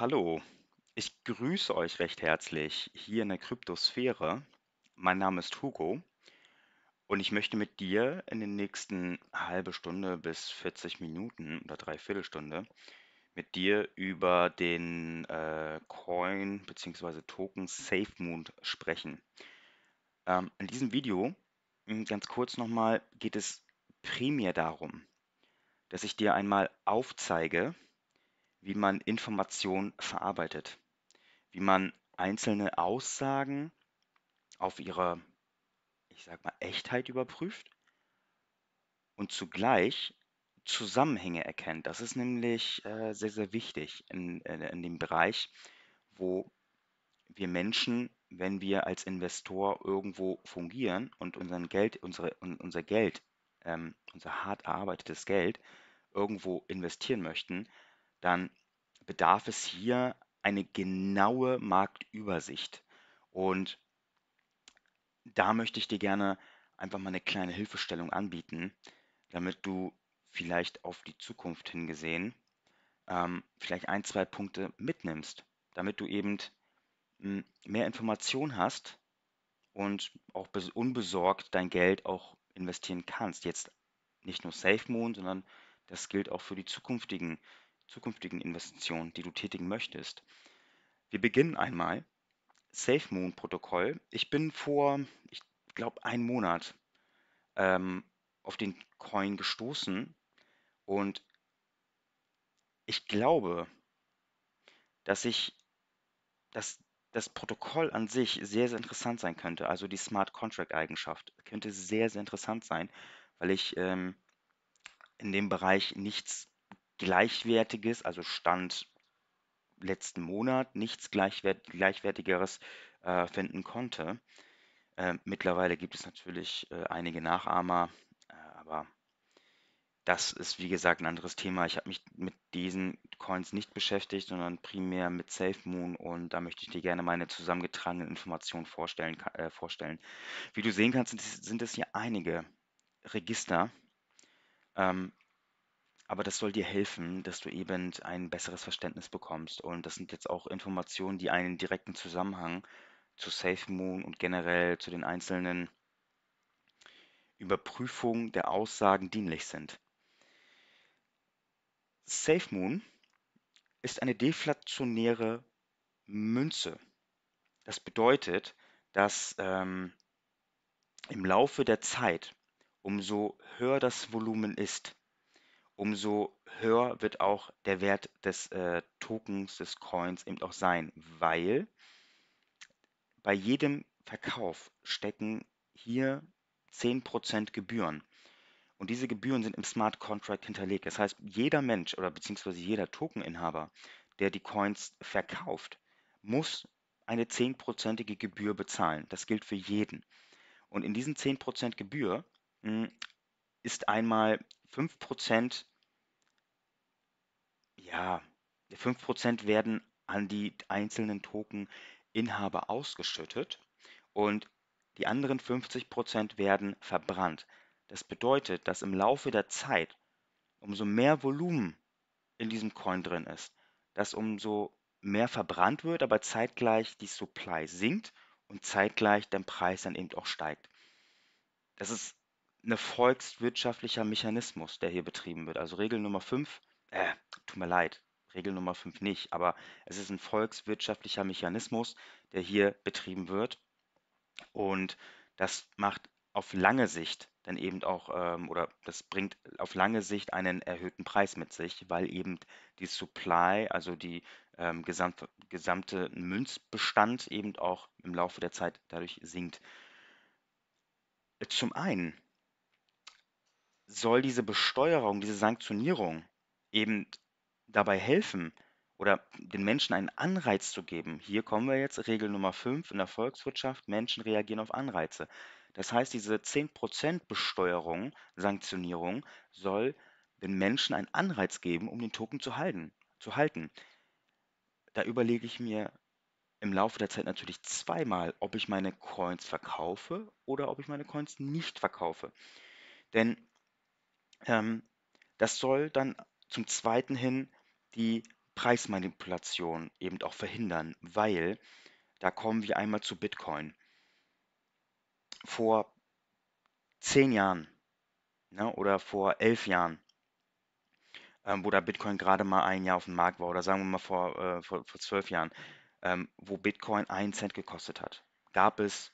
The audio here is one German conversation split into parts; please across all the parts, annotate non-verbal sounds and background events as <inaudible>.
Hallo, ich grüße euch recht herzlich hier in der Kryptosphäre. Mein Name ist Hugo und ich möchte mit dir in den nächsten halbe Stunde bis 40 Minuten oder Dreiviertelstunde mit dir über den äh, Coin bzw. Token SafeMoon sprechen. Ähm, in diesem Video, hm, ganz kurz nochmal, geht es primär darum, dass ich dir einmal aufzeige, wie man Informationen verarbeitet, wie man einzelne Aussagen auf ihre, ich sag mal, Echtheit überprüft und zugleich Zusammenhänge erkennt. Das ist nämlich äh, sehr, sehr wichtig in, äh, in, dem Bereich, wo wir Menschen, wenn wir als Investor irgendwo fungieren und unseren Geld, unsere, unser Geld, ähm, unser hart erarbeitetes Geld irgendwo investieren möchten, dann bedarf es hier eine genaue Marktübersicht. Und da möchte ich dir gerne einfach mal eine kleine Hilfestellung anbieten, damit du vielleicht auf die Zukunft hingesehen ähm, vielleicht ein, zwei Punkte mitnimmst, damit du eben hm, mehr Information hast und auch unbesorgt dein Geld auch investieren kannst. Jetzt nicht nur SafeMoon, sondern das gilt auch für die zukünftigen zukünftigen Investitionen, die du tätigen möchtest. Wir beginnen einmal SafeMoon-Protokoll. Ich bin vor, ich glaube, einem Monat ähm, auf den Coin gestoßen und ich glaube, dass ich, dass das Protokoll an sich sehr, sehr interessant sein könnte. Also die Smart Contract-Eigenschaft könnte sehr, sehr interessant sein, weil ich ähm, in dem Bereich nichts Gleichwertiges, also Stand letzten Monat, nichts Gleichwert Gleichwertigeres äh, finden konnte. Äh, mittlerweile gibt es natürlich äh, einige Nachahmer, äh, aber das ist wie gesagt ein anderes Thema. Ich habe mich mit diesen Coins nicht beschäftigt, sondern primär mit SafeMoon und da möchte ich dir gerne meine zusammengetragenen Informationen vorstellen. Äh, vorstellen. Wie du sehen kannst, sind es hier einige Register. Ähm, aber das soll dir helfen, dass du eben ein besseres Verständnis bekommst. Und das sind jetzt auch Informationen, die einen direkten Zusammenhang zu SafeMoon und generell zu den einzelnen Überprüfungen der Aussagen dienlich sind. SafeMoon ist eine deflationäre Münze. Das bedeutet, dass ähm, im Laufe der Zeit, umso höher das Volumen ist, umso höher wird auch der Wert des äh, Tokens, des Coins eben auch sein, weil bei jedem Verkauf stecken hier 10% Gebühren. Und diese Gebühren sind im Smart Contract hinterlegt. Das heißt, jeder Mensch oder beziehungsweise jeder Tokeninhaber, der die Coins verkauft, muss eine 10%ige Gebühr bezahlen. Das gilt für jeden. Und in diesen 10% Gebühr mh, hm, ist einmal 5%, ja, 5% werden an die einzelnen Tokeninhaber ausgeschüttet und die anderen 50% werden verbrannt. Das bedeutet, dass im Laufe der Zeit umso mehr Volumen in diesem Coin drin ist, dass umso mehr verbrannt wird, aber zeitgleich die Supply sinkt und zeitgleich der Preis dann eben auch steigt. Das ist ein ne volkswirtschaftlicher Mechanismus, der hier betrieben wird. Also Regel Nummer 5, äh, tut mir leid, Regel Nummer 5 nicht, aber es ist ein volkswirtschaftlicher Mechanismus, der hier betrieben wird. Und das macht auf lange Sicht dann eben auch, ähm, oder das bringt auf lange Sicht einen erhöhten Preis mit sich, weil eben die Supply, also die ähm, gesamte, gesamte Münzbestand eben auch im Laufe der Zeit dadurch sinkt. Zum einen soll diese Besteuerung, diese Sanktionierung eben dabei helfen oder den Menschen einen Anreiz zu geben. Hier kommen wir jetzt, Regel Nummer 5 in der Volkswirtschaft, Menschen reagieren auf Anreize. Das heißt, diese 10% Besteuerung, Sanktionierung soll den Menschen einen Anreiz geben, um den Token zu halten. Zu halten. Da überlege ich mir im Laufe der Zeit natürlich zweimal, ob ich meine Coins verkaufe oder ob ich meine Coins nicht verkaufe. Denn ähm, das soll dann zum Zweiten hin die Preismanipulation eben auch verhindern, weil da kommen wir einmal zu Bitcoin. Vor zehn Jahren ne, oder vor elf Jahren, ähm, wo da Bitcoin gerade mal ein Jahr auf dem Markt war, oder sagen wir mal vor, äh, vor, vor zwölf Jahren, ähm, wo Bitcoin einen Cent gekostet hat, gab es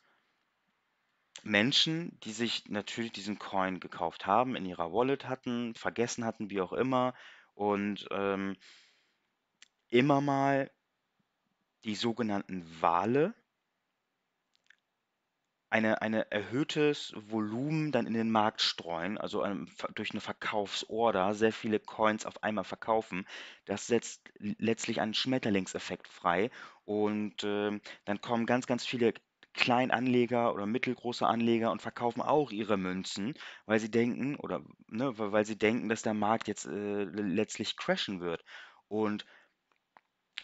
Menschen, die sich natürlich diesen Coin gekauft haben, in ihrer Wallet hatten, vergessen hatten, wie auch immer, und ähm, immer mal die sogenannten Wale eine, eine erhöhtes Volumen dann in den Markt streuen, also ähm, durch eine Verkaufsorder sehr viele Coins auf einmal verkaufen. Das setzt letztlich einen Schmetterlingseffekt frei und äh, dann kommen ganz, ganz viele Kleinanleger oder mittelgroße Anleger und verkaufen auch ihre Münzen, weil sie denken oder ne, weil sie denken, dass der Markt jetzt äh, letztlich crashen wird. Und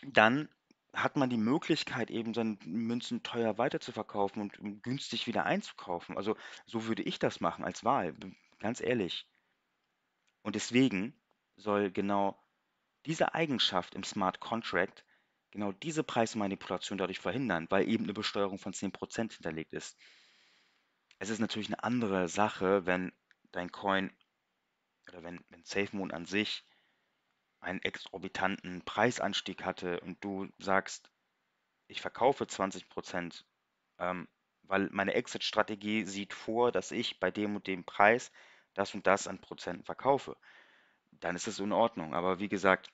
dann hat man die Möglichkeit, eben seine Münzen teuer weiterzuverkaufen und ähm, günstig wieder einzukaufen. Also so würde ich das machen als Wahl, ganz ehrlich. Und deswegen soll genau diese Eigenschaft im Smart Contract genau diese Preismanipulation dadurch verhindern, weil eben eine Besteuerung von 10% hinterlegt ist. Es ist natürlich eine andere Sache, wenn dein Coin oder wenn, wenn SafeMoon an sich einen exorbitanten Preisanstieg hatte und du sagst, ich verkaufe 20%, ähm, weil meine Exit-Strategie sieht vor, dass ich bei dem und dem Preis das und das an Prozenten verkaufe. Dann ist es in Ordnung. Aber wie gesagt,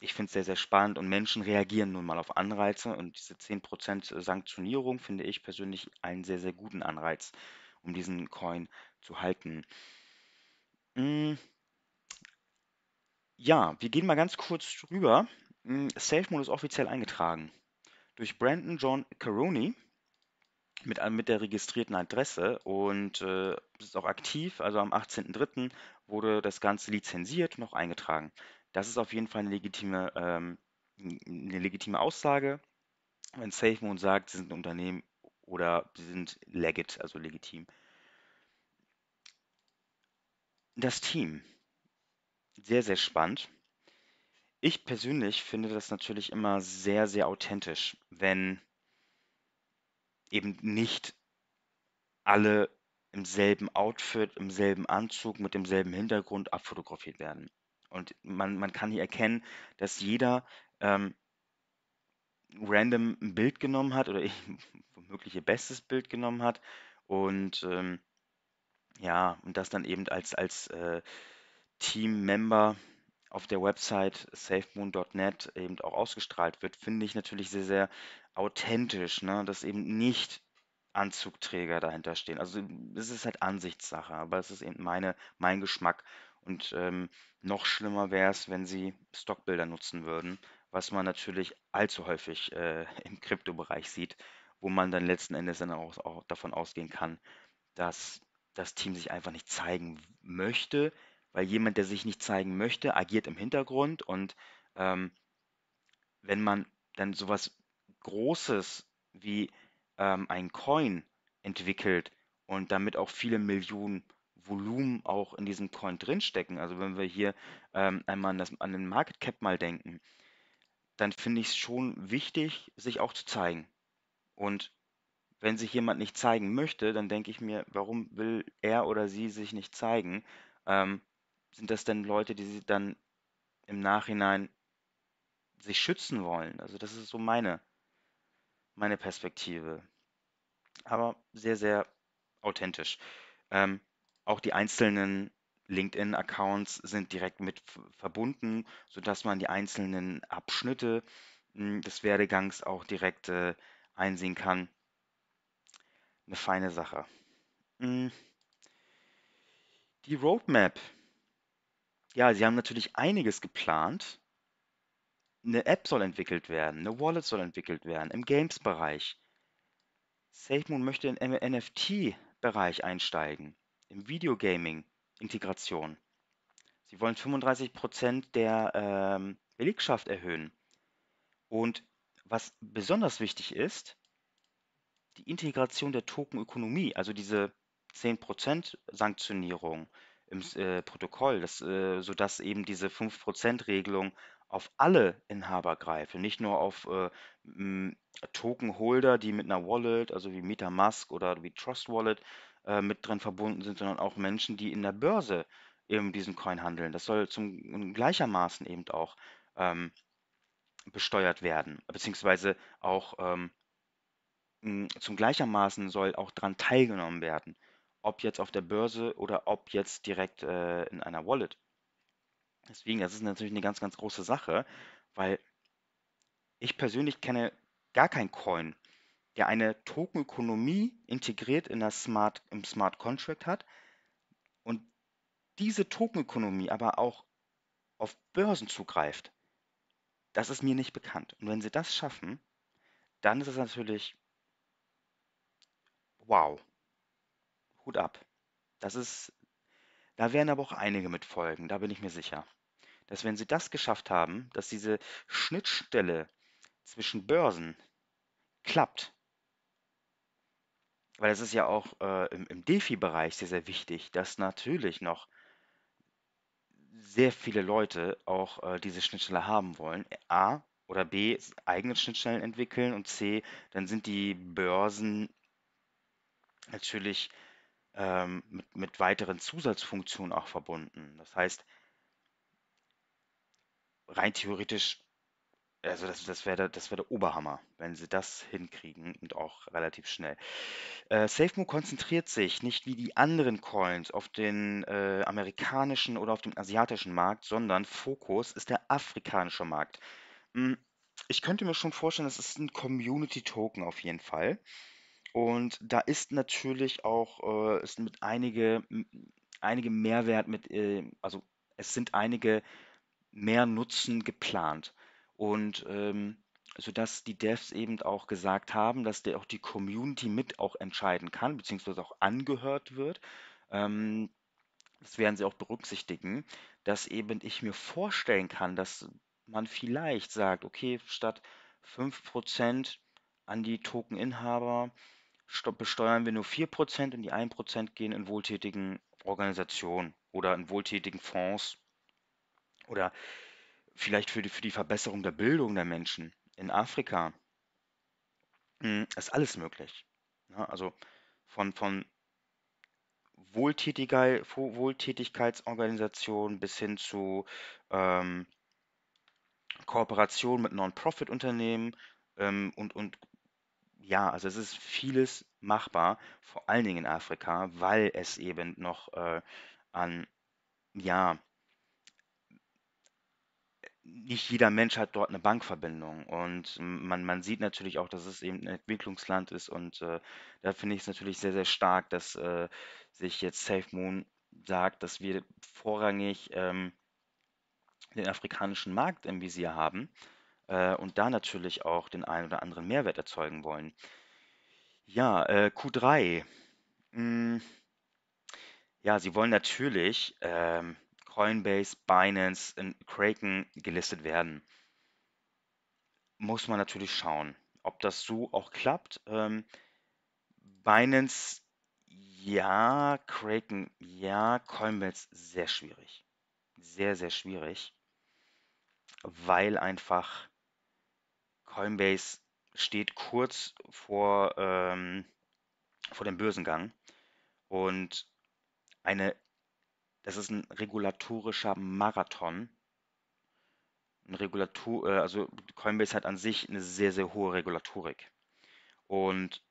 ich finde es sehr, sehr spannend und Menschen reagieren nun mal auf Anreize und diese 10% Sanktionierung finde ich persönlich einen sehr, sehr guten Anreiz, um diesen Coin zu halten. Hm. Ja, wir gehen mal ganz kurz drüber. Hm, Safe Mode ist offiziell eingetragen. Durch Brandon John Caroni mit, äh, mit der registrierten Adresse und äh, ist auch aktiv. Also am 18.03. wurde das Ganze lizenziert und auch eingetragen. Das ist auf jeden Fall eine legitime, ähm, eine legitime Aussage. Wenn SafeMoon sagt, sie sind ein Unternehmen oder sie sind legit, also legitim. Das Team. Sehr, sehr spannend. Ich persönlich finde das natürlich immer sehr, sehr authentisch, wenn eben nicht alle im selben Outfit, im selben Anzug, mit demselben Hintergrund abfotografiert werden. Und man, man kann hier erkennen, dass jeder ähm, random ein Bild genommen hat oder ich <laughs> womöglich ihr bestes Bild genommen hat und ähm, ja, und das dann eben als, als äh, Team-Member auf der Website safemoon.net eben auch ausgestrahlt wird, finde ich natürlich sehr, sehr authentisch, ne? dass eben nicht Anzugträger dahinter stehen. Also es ist halt Ansichtssache, aber es ist eben meine, mein Geschmack und ähm, noch schlimmer wäre es, wenn sie Stockbilder nutzen würden, was man natürlich allzu häufig äh, <laughs> im Kryptobereich sieht, wo man dann letzten Endes dann auch, auch davon ausgehen kann, dass das Team sich einfach nicht zeigen möchte, weil jemand, der sich nicht zeigen möchte, agiert im Hintergrund und ähm, wenn man dann sowas Großes wie ähm, ein Coin entwickelt und damit auch viele Millionen Volumen auch in diesem Coin drinstecken, also wenn wir hier ähm, einmal an, das, an den Market Cap mal denken, dann finde ich es schon wichtig, sich auch zu zeigen. Und wenn sich jemand nicht zeigen möchte, dann denke ich mir, warum will er oder sie sich nicht zeigen? Ähm, sind das denn Leute, die sie dann im Nachhinein sich schützen wollen? Also das ist so meine, meine Perspektive. Aber sehr, sehr authentisch. Ähm, auch die einzelnen LinkedIn-Accounts sind direkt mit verbunden, sodass man die einzelnen Abschnitte hm, des Werdegangs auch direkt äh, einsehen kann. Eine feine Sache. Hm. Die Roadmap. Ja, sie haben natürlich einiges geplant. Eine App soll entwickelt werden, eine Wallet soll entwickelt werden im Games-Bereich. SafeMoon möchte in den NFT-Bereich einsteigen im Videogaming Integration. Sie wollen 35 Prozent der ähm, Belegschaft erhöhen. Und was besonders wichtig ist, die Integration der Tokenökonomie, also diese 10% Sanktionierung im mhm. äh, Protokoll, das, äh, sodass eben diese 5%-Regelung auf alle Inhaber greift nicht nur auf äh, Tokenholder, die mit einer Wallet, also wie Metamask oder wie Trust Wallet, äh, mit drin verbunden sind, sondern auch Menschen, die in der Börse eben diesen Coin handeln. Das soll zum gleichermaßen eben auch ähm, besteuert werden, beziehungsweise auch ähm, zum gleichermaßen soll auch daran teilgenommen werden, ob jetzt auf der Börse oder ob jetzt direkt äh, in einer Wallet. Deswegen, das ist natürlich eine ganz, ganz große Sache, weil ich persönlich kenne gar kein Coin, ja eine Tokenökonomie integriert in das Smart, im Smart Contract hat und diese Tokenökonomie aber auch auf Börsen zugreift, das ist mir nicht bekannt. Und wenn sie das schaffen, dann ist es natürlich wow. Hut ab. Das ist, da werden aber auch einige mit folgen, da bin ich mir sicher. Dass wenn sie das geschafft haben, dass diese Schnittstelle zwischen Börsen klappt, weil es ist ja auch äh, im, im Defi-Bereich sehr, sehr wichtig, dass natürlich noch sehr viele Leute auch äh, diese Schnittstelle haben wollen. A oder B, eigene Schnittstellen entwickeln und C, dann sind die Börsen natürlich ähm, mit, mit weiteren Zusatzfunktionen auch verbunden. Das heißt, rein theoretisch also das, das wäre der, das wär der Oberhammer, wenn sie das hinkriegen und auch relativ schnell. Äh, SafeMo konzentriert sich nicht wie die anderen Coins auf den äh, amerikanischen oder auf den asiatischen Markt, sondern Fokus ist der afrikanische Markt. Hm, ich könnte mir schon vorstellen, das ist ein Community-Token auf jeden Fall. Und da ist natürlich auch, äh, ist mit einige, einige Mehrwert mit, äh, also es sind einige mehr Nutzen geplant. Und ähm, sodass die Devs eben auch gesagt haben, dass der auch die Community mit auch entscheiden kann, beziehungsweise auch angehört wird. Ähm, das werden sie auch berücksichtigen, dass eben ich mir vorstellen kann, dass man vielleicht sagt, okay, statt 5% an die Tokeninhaber besteuern wir nur 4% und die 1% gehen in wohltätigen Organisationen oder in wohltätigen Fonds oder vielleicht für die, für die Verbesserung der Bildung der Menschen in Afrika, hm, ist alles möglich. Ne? Also von, von Wohltätigkeitsorganisationen bis hin zu ähm, Kooperation mit Non-Profit-Unternehmen ähm, und, und ja, also es ist vieles machbar, vor allen Dingen in Afrika, weil es eben noch äh, an ja, nicht jeder Mensch hat dort eine Bankverbindung. Und man, man sieht natürlich auch, dass es eben ein Entwicklungsland ist. Und äh, da finde ich es natürlich sehr, sehr stark, dass äh, sich jetzt SafeMoon sagt, dass wir vorrangig ähm, den afrikanischen Markt im Visier haben äh, und da natürlich auch den einen oder anderen Mehrwert erzeugen wollen. Ja, äh, Q3. Mm, hm. ja, sie wollen natürlich. Ähm, Coinbase, Binance, und Kraken gelistet werden. Muss man natürlich schauen, ob das so auch klappt. Ähm, Binance ja, Kraken ja, Coinbase sehr schwierig. Sehr, sehr schwierig, weil einfach Coinbase steht kurz vor, ähm, vor dem Börsengang und eine es ist ein regulatorischer Marathon. Ein Regulator, äh, also Coinbase hat an sich eine sehr, sehr hohe Regulatorik. Und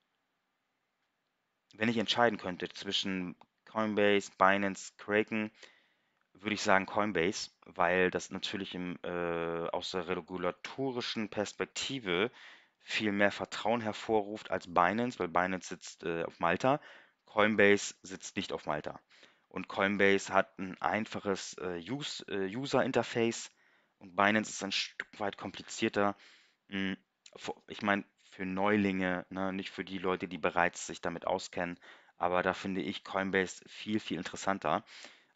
wenn ich entscheiden könnte zwischen Coinbase, Binance, Kraken, würde ich sagen Coinbase, weil das natürlich im, äh, aus der regulatorischen Perspektive viel mehr Vertrauen hervorruft als Binance, weil Binance sitzt äh, auf Malta, Coinbase sitzt nicht auf Malta. Und Coinbase hat ein einfaches äh, Use, äh, User-Interface und Binance ist ein Stück weit komplizierter. Hm, ich meine, für Neulinge, ne? nicht für die Leute, die bereits sich damit auskennen. Aber da finde ich Coinbase viel, viel interessanter.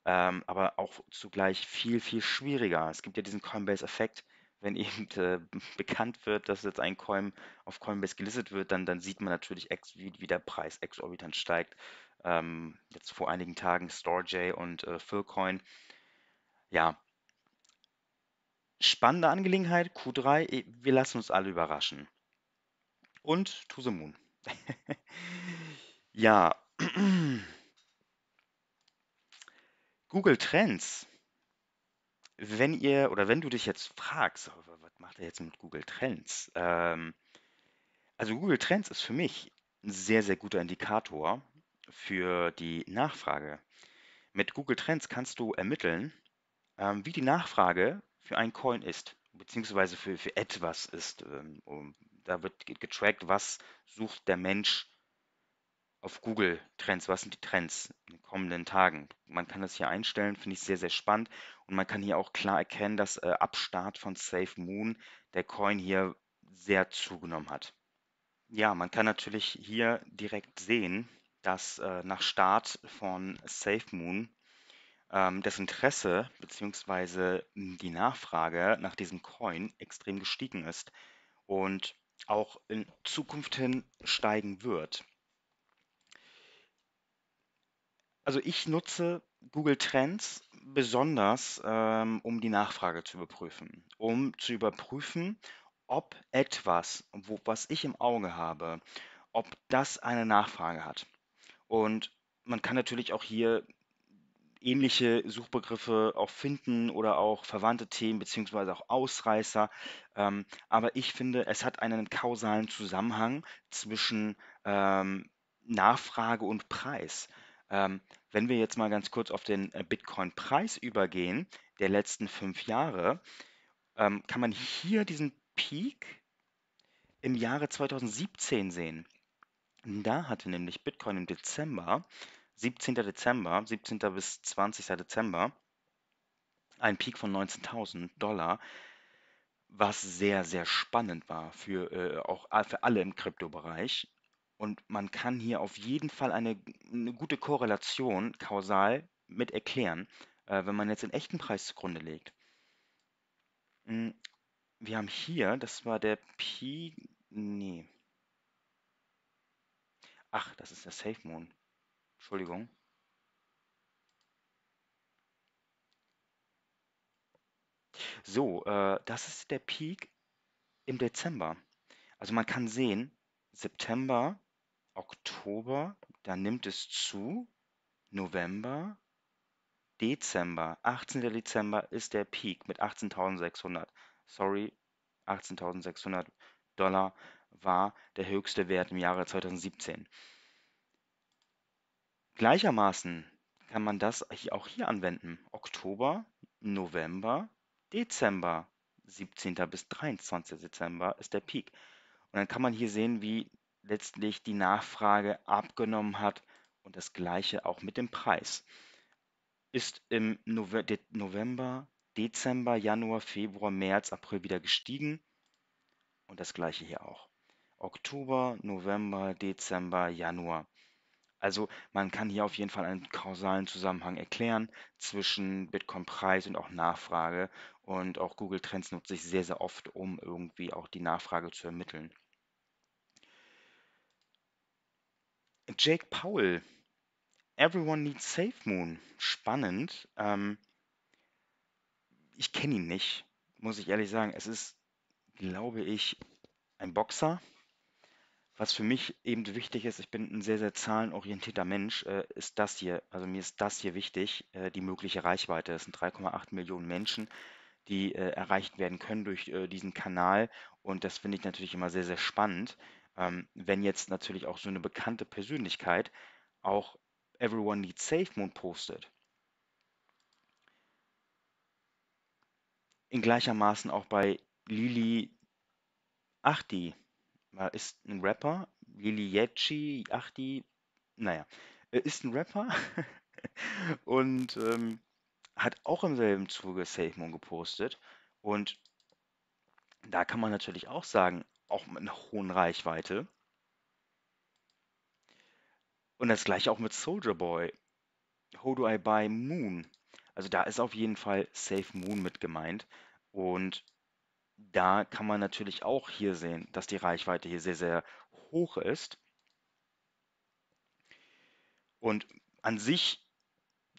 Ähm, aber auch zugleich viel, viel schwieriger. Es gibt ja diesen Coinbase-Effekt, wenn eben äh, bekannt wird, dass jetzt ein Coin auf Coinbase gelistet wird, dann, dann sieht man natürlich, ex, wie, wie der Preis exorbitant steigt. Ähm, jetzt vor einigen Tagen StoreJ und äh, Furcoin. Ja, spannende Angelegenheit, Q3, wir lassen uns alle überraschen. Und To the Moon. <laughs> ja. <clears throat> Google Trends wenn ihr oder wenn du dich jetzt fragst, oh, was macht er jetzt mit Google Trends? Ähm, also Google Trends ist für mich ein sehr, sehr guter Indikator für die Nachfrage. Mit Google Trends kannst du ermitteln, ähm, wie die Nachfrage für einen Coin ist, beziehungsweise für, für etwas ist. Ähm, um, da wird getrackt, was sucht der Mensch auf Google Trends, was sind die Trends in den kommenden Tagen. Man kann das hier einstellen, finde ich sehr, sehr spannend. Und man kann hier auch klar erkennen, dass äh, ab Start von Safe Moon der Coin hier sehr zugenommen hat. Ja, man kann natürlich hier direkt sehen, dass äh, nach Start von Safe Moon ähm, das Interesse bzw. die Nachfrage nach diesem Coin extrem gestiegen ist und auch in Zukunft hin steigen wird. Also ich nutze Google Trends besonders, ähm, um die Nachfrage zu überprüfen, um zu überprüfen, ob etwas, wo, was ich im Auge habe, ob das eine Nachfrage hat. Und man kann natürlich auch hier ähnliche Suchbegriffe auch finden oder auch verwandte Themen beziehungsweise auch Ausreißer. Ähm, aber ich finde, es hat einen kausalen Zusammenhang zwischen ähm, Nachfrage und Preis. Ähm, wenn wir jetzt mal ganz kurz auf den äh, Bitcoin-Preis übergehen, der letzten fünf Jahre, ähm, kann man hier diesen Peak im Jahre 2017 sehen. Da hatte nämlich Bitcoin im Dezember, 17. Dezember, 17. bis 20. Dezember, einen Peak von 19.000 Dollar, was sehr, sehr spannend war für äh, auch äh, für alle im Kryptobereich. Und man kann hier auf jeden Fall eine, eine gute Korrelation kausal mit erklären, äh, wenn man jetzt den echten Preis zugrunde legt. Hm, wir haben hier, das war der Pi, nee. Ach, das ist der Safe Moon. Entschuldigung. So, äh, das ist der Peak im Dezember. Also man kann sehen, September Oktober, dann nimmt es zu. November, Dezember, 18. Dezember ist der Peak mit 18.600. Sorry, 18.600 Dollar war der höchste Wert im Jahre 2017. Gleichermaßen kann man das auch hier anwenden. Oktober, November, Dezember, 17. bis 23. Dezember ist der Peak. Und dann kann man hier sehen, wie letztlich die Nachfrage abgenommen hat und das gleiche auch mit dem Preis. Ist im November, Dezember, Januar, Februar, März, April wieder gestiegen und das gleiche hier auch. Oktober, November, Dezember, Januar. Also man kann hier auf jeden Fall einen kausalen Zusammenhang erklären zwischen Bitcoin-Preis und auch Nachfrage. Und auch Google Trends nutzt sich sehr, sehr oft, um irgendwie auch die Nachfrage zu ermitteln. Jake Powell, Everyone Needs Safe Moon. Spannend. Ähm, ich kenne ihn nicht, muss ich ehrlich sagen. Es ist, glaube ich, ein Boxer. Was für mich eben wichtig ist, ich bin ein sehr, sehr zahlenorientierter Mensch, äh, ist das hier, also mir ist das hier wichtig, äh, die mögliche Reichweite. Es sind 3,8 Millionen Menschen, die äh, erreicht werden können durch äh, diesen Kanal. Und das finde ich natürlich immer sehr, sehr spannend. Ähm, wenn jetzt natürlich auch so eine bekannte Persönlichkeit auch Everyone Needs Safe Moon postet, in gleichermaßen auch bei Lili Achti. Ist ein Rapper. Lili Yetchi, Achti, naja, äh, ist ein Rapper <laughs> und ähm, hat auch im selben Zuge Safe Moon gepostet. Und da kann man natürlich auch sagen, auch mit einer hohen Reichweite. Und das gleiche auch mit Soldier Boy. How do I buy Moon? Also da ist auf jeden Fall Safe Moon mit gemeint. Und da kann man natürlich auch hier sehen, dass die Reichweite hier sehr, sehr hoch ist. Und an sich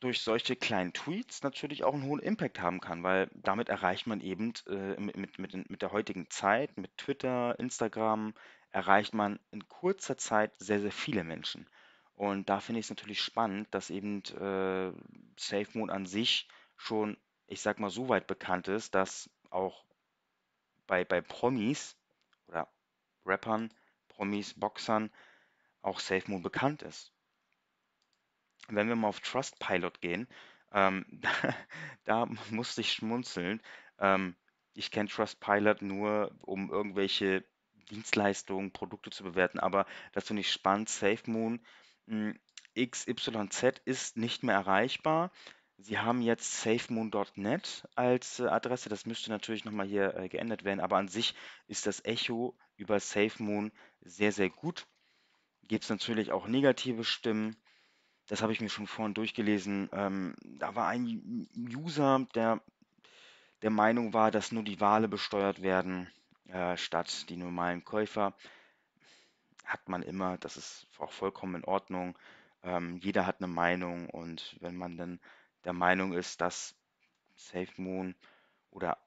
durch solche kleinen Tweets natürlich auch einen hohen Impact haben kann, weil damit erreicht man eben äh, mit, mit, mit, der heutigen Zeit, mit Twitter, Instagram, erreicht man in kurzer Zeit sehr, sehr viele Menschen. Und da finde ich es natürlich spannend, dass eben äh, SafeMoon an sich schon, ich sag mal, so weit bekannt ist, dass auch bei, bei Promis oder Rappern, Promis, Boxern auch SafeMoon bekannt ist wenn wir mal auf Trustpilot gehen, ähm, <laughs> da, da musste ich schmunzeln. Ähm, ich kenne Trustpilot nur, um irgendwelche Dienstleistungen, Produkte zu bewerten, aber das finde ich spannend. SafeMoon hm, XYZ ist nicht mehr erreichbar. Sie haben jetzt safemoon.net als äh, Adresse. Das müsste natürlich nochmal hier äh, geändert werden, aber an sich ist das Echo über SafeMoon sehr, sehr gut. Gibt es natürlich auch negative Stimmen. Das habe ich mir schon vorhin durchgelesen. Ähm, da war ein User, der der Meinung war, dass nur die Wale besteuert werden, äh, statt die normalen Käufer. Hat man immer, das ist auch vollkommen in Ordnung. Ähm, jeder hat eine Meinung und wenn man dann der Meinung ist, dass SafeMoon oder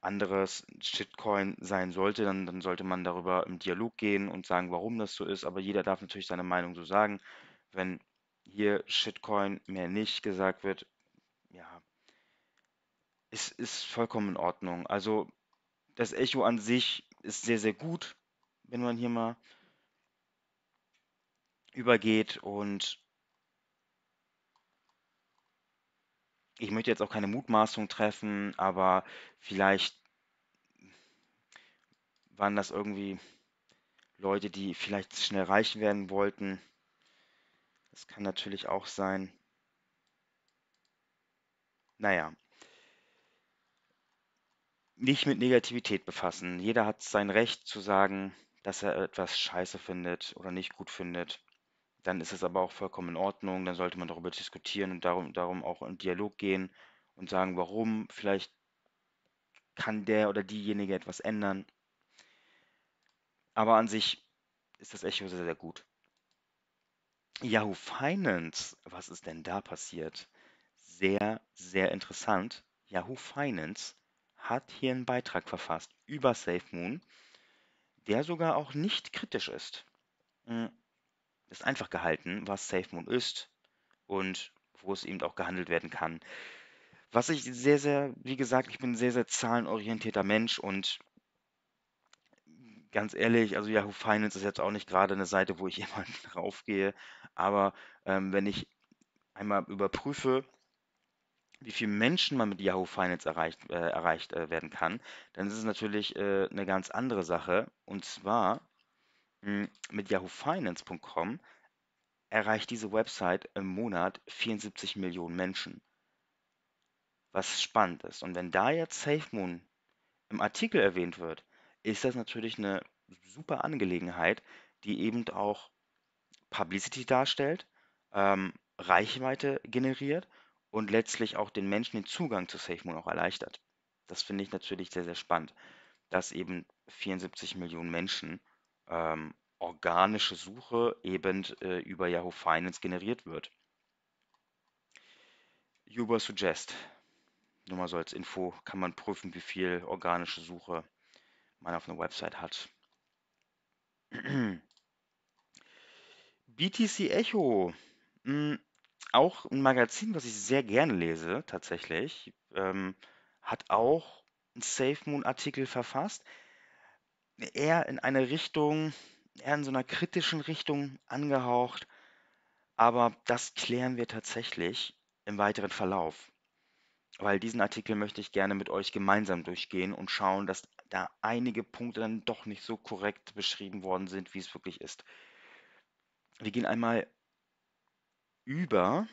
anderes Shitcoin sein sollte, dann, dann, sollte man darüber im Dialog gehen und sagen, warum das so ist. Aber jeder darf natürlich seine Meinung so sagen. Wenn hier Shitcoin, mehr nicht gesagt wird, ja, es ist vollkommen in Ordnung. Also das Echo an sich ist sehr, sehr gut, wenn man hier mal übergeht und ich möchte jetzt auch keine Mutmaßung treffen, aber vielleicht waren das irgendwie Leute, die vielleicht schnell reich werden wollten. Das kann natürlich auch sein. Naja. Nicht mit Negativität befassen. Jeder hat sein Recht zu sagen, dass er etwas scheiße findet oder nicht gut findet. Dann ist es aber auch vollkommen in Ordnung. Dann sollte man darüber diskutieren und darum, darum auch in Dialog gehen und sagen, warum. Vielleicht kann der oder diejenige etwas ändern. Aber an sich ist das Echo sehr, sehr gut. Yahoo Finance, was ist denn da passiert? Sehr, sehr interessant. Yahoo Finance hat hier einen Beitrag verfasst über SafeMoon, der sogar auch nicht kritisch ist. Hm, ist einfach gehalten, was SafeMoon ist und wo es eben auch gehandelt werden kann. Was ich sehr, sehr, wie gesagt, ich bin ein sehr, sehr zahlenorientierter Mensch und ganz ehrlich, also Yahoo Finance ist jetzt auch nicht gerade eine Seite, wo ich <laughs> jemanden draufgehe, aber ähm, wenn ich einmal überprüfe, wie viele Menschen man mit Yahoo Finance erreicht, äh, erreicht äh, werden kann, dann ist es natürlich äh, eine ganz andere Sache. Und zwar mh, hm, mit yahoofinance.com erreicht diese Website im Monat 74 Millionen Menschen. Was spannend ist. Und wenn da jetzt SafeMoon im Artikel erwähnt wird, ist das natürlich eine super Angelegenheit, die eben auch Publicity darstellt, ähm, Reichweite generiert und letztlich auch den Menschen den Zugang zu SafeMoon auch erleichtert. Das finde ich natürlich sehr, sehr spannend, dass eben 74 Millionen Menschen ähm, organische Suche eben äh, über Yahoo Finance generiert wird. Uber Suggest. Nur mal so als Info kann man prüfen, wie viel organische Suche man auf einer Website hat. BTC Echo, hm, auch ein Magazin, was ich sehr gerne lese, tatsächlich, ähm, hat auch einen SafeMoon-Artikel verfasst. Eher in eine Richtung, eher in so einer kritischen Richtung angehaucht. Aber das klären wir tatsächlich im weiteren Verlauf. Weil diesen Artikel möchte ich gerne mit euch gemeinsam durchgehen und schauen, dass da einige Punkte dann doch nicht so korrekt beschrieben worden sind, wie es wirklich ist. Wir gehen einmal über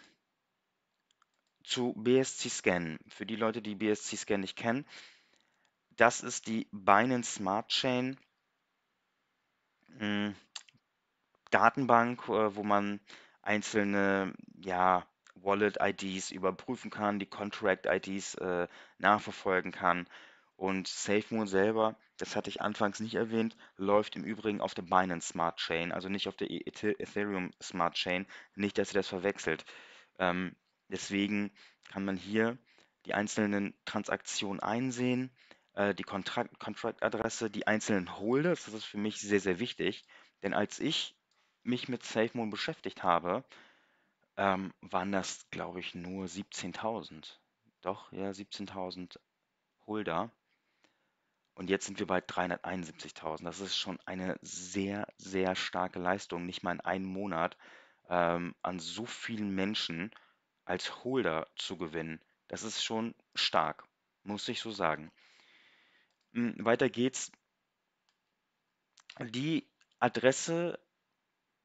zu BSC Scan. Für die Leute, die BSC Scan nicht kennen, das ist die Binance Smart Chain hm, Datenbank, äh, wo man einzelne ja, Wallet-IDs überprüfen kann, die Contract-IDs äh, nachverfolgen kann und SafeMoon selber, das hatte ich anfangs nicht erwähnt, läuft im Übrigen auf der Binance Smart Chain, also nicht auf der e- Ethereum Smart Chain. Nicht, dass ihr das verwechselt. Ähm, deswegen kann man hier die einzelnen Transaktionen einsehen, äh, die Kontraktadresse, die einzelnen Holders. Das ist für mich sehr, sehr wichtig. Denn als ich mich mit SafeMoon beschäftigt habe, ähm, waren das, glaube ich, nur 17.000. Doch, ja, 17.000 Holder. Und jetzt sind wir bei 371.000. Das ist schon eine sehr, sehr starke Leistung, nicht mal in einem Monat ähm, an so vielen Menschen als Holder zu gewinnen. Das ist schon stark, muss ich so sagen. Hm, weiter geht's. Die Adresse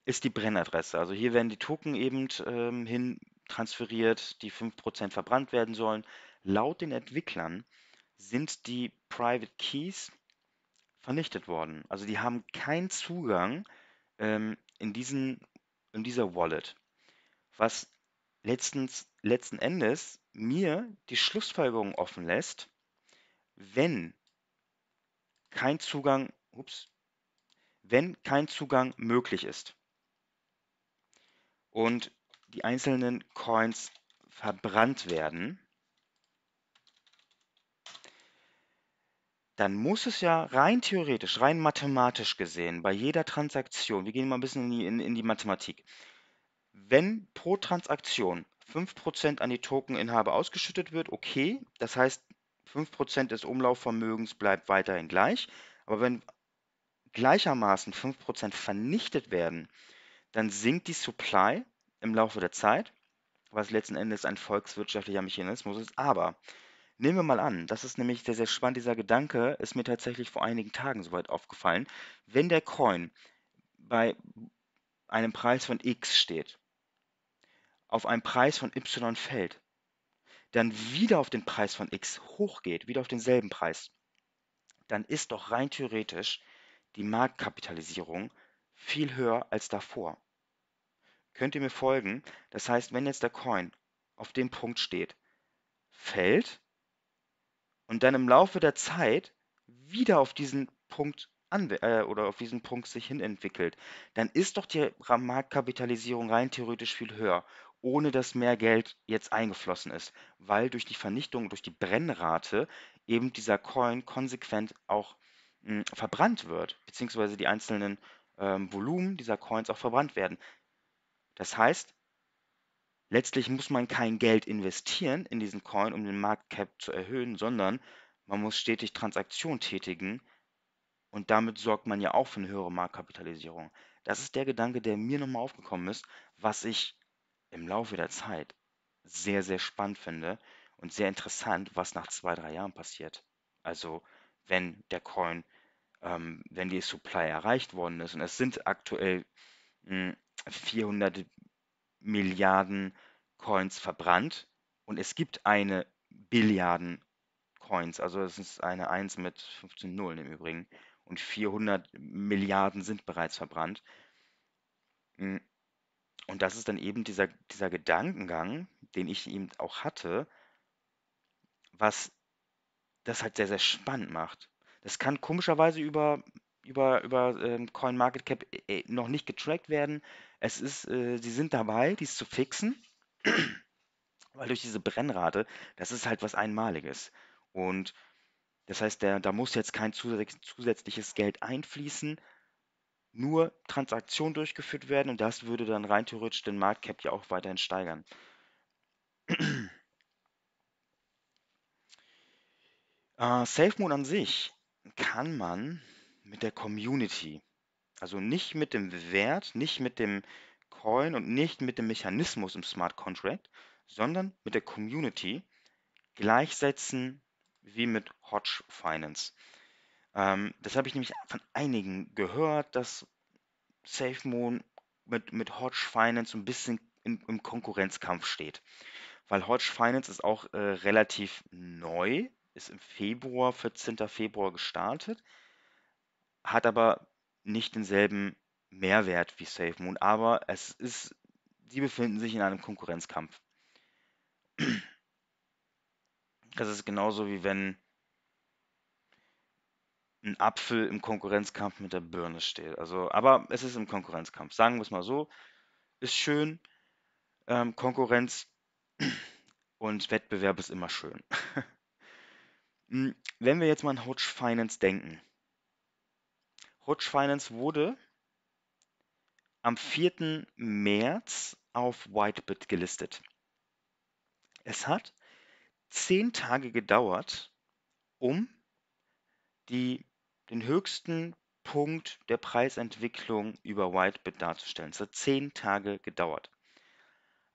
ist die Brennadresse. Also hier werden die Token eben ähm, hin transferiert, die 5% verbrannt werden sollen. Laut den Entwicklern sind die Private Keys vernichtet worden. Also die haben keinen Zugang ähm, in, diesen, in dieser Wallet. Was letztens, letzten Endes mir die Schlussfolgerung offen lässt, wenn kein Zugang, ups, wenn kein Zugang möglich ist und die einzelnen Coins verbrannt werden, dann muss es ja rein theoretisch, rein mathematisch gesehen, bei jeder Transaktion, wir gehen mal ein bisschen in die, in, in die Mathematik, wenn pro Transaktion 5% an die Tokeninhaber ausgeschüttet wird, okay, das heißt, 5% des Umlaufvermögens bleibt weiterhin gleich, aber wenn gleichermaßen 5% vernichtet werden, dann sinkt die Supply im Laufe der Zeit, was letzten Endes ein volkswirtschaftlicher Mechanismus ist, aber Nehmen wir mal an, das ist nämlich sehr, sehr spannend. Dieser Gedanke ist mir tatsächlich vor einigen Tagen soweit aufgefallen. Wenn der Coin bei einem Preis von X steht, auf einen Preis von Y fällt, dann wieder auf den Preis von X hochgeht, wieder auf denselben Preis, dann ist doch rein theoretisch die Marktkapitalisierung viel höher als davor. Könnt ihr mir folgen? Das heißt, wenn jetzt der Coin auf dem Punkt steht, fällt, und dann im Laufe der Zeit wieder auf diesen Punkt äh, oder auf diesen Punkt sich hin entwickelt, dann ist doch die Marktkapitalisierung rein theoretisch viel höher, ohne dass mehr Geld jetzt eingeflossen ist, weil durch die Vernichtung, durch die Brennrate eben dieser Coin konsequent auch mh, hm, verbrannt wird, beziehungsweise die einzelnen ähm, Volumen dieser Coins auch verbrannt werden. Das heißt, Letztlich muss man kein Geld investieren in diesen Coin, um den Marktcap zu erhöhen, sondern man muss stetig Transaktionen tätigen und damit sorgt man ja auch für eine höhere Marktkapitalisierung. Das ist der Gedanke, der mir nochmal aufgekommen ist, was ich im Laufe der Zeit sehr, sehr spannend finde und sehr interessant, was nach zwei, drei Jahren passiert. Also wenn der Coin, ähm, wenn die Supply erreicht worden ist und es sind aktuell mh, hm, 400 Milliarden Coins verbrannt und es gibt eine Billiarden Coins, also es ist eine 1 mit 15 Nullen im Übrigen und 400 Milliarden sind bereits verbrannt. Hm. Und das ist dann eben dieser, dieser Gedankengang, den ich eben auch hatte, was das halt sehr, sehr spannend macht. Das kann komischerweise über, über, über ähm, CoinMarketCap äh, äh, noch nicht getrackt werden, es ist, äh, die sind dabei, dies zu fixen, weil durch diese Brennrate, das ist halt was Einmaliges. Und das heißt, der, da muss jetzt kein zusätzliches Geld einfließen, nur Transaktionen durchgeführt werden und das würde dann rein theoretisch den Marktcap ja auch weiterhin steigern. äh, SafeMoon an sich kann man mit der Community also nicht mit dem Wert, nicht mit dem Coin und nicht mit dem Mechanismus im Smart Contract, sondern mit der Community gleichsetzen wie mit Hodge Finance. Ähm, das habe ich nämlich von einigen gehört, dass SafeMoon mit, mit Hodge Finance ein bisschen in, im Konkurrenzkampf steht. Weil Hodge Finance ist auch äh, relativ neu, ist im Februar, 14. Februar gestartet, hat aber nicht denselben Mehrwert wie SafeMoon, aber es ist, sie befinden sich in einem Konkurrenzkampf. Das ist genauso wie wenn ein Apfel im Konkurrenzkampf mit der Birne steht. Also, aber es ist im Konkurrenzkampf. Sagen wir es mal so, ist schön. Ähm, Konkurrenz <clears throat> und Wettbewerb ist immer schön. <laughs> Hm, wenn wir jetzt mal an Hodge Finance denken, Rutsch Finance wurde am 4. März auf Whitebit gelistet. Es hat zehn Tage gedauert, um die, den höchsten Punkt der Preisentwicklung über Whitebit darzustellen. Es hat zehn Tage gedauert.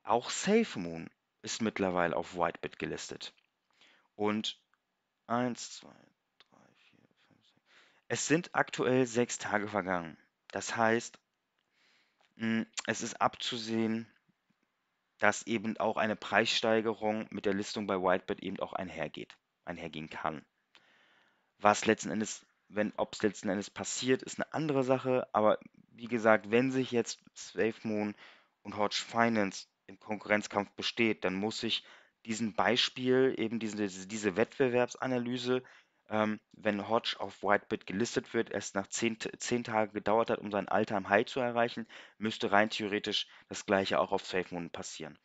Auch SafeMoon ist mittlerweile auf Whitebit gelistet. Und 1, 2, es sind aktuell sechs Tage vergangen. Das heißt, hm, es ist abzusehen, dass eben auch eine Preissteigerung mit der Listung bei Whitebird eben auch einhergeht, einhergehen kann. Was letzten Endes, wenn ob es letzten Endes passiert, ist eine andere Sache. Aber wie gesagt, wenn sich jetzt SafeMoon und Hodge Finance im Konkurrenzkampf besteht, dann muss ich diesen Beispiel, eben diese, diese Wettbewerbsanalyse ähm, wenn Hodge auf Whitebit gelistet wird, erst nach 10, Tagen gedauert hat, um sein im High zu erreichen, müsste rein theoretisch das gleiche auch auf SafeMoon passieren.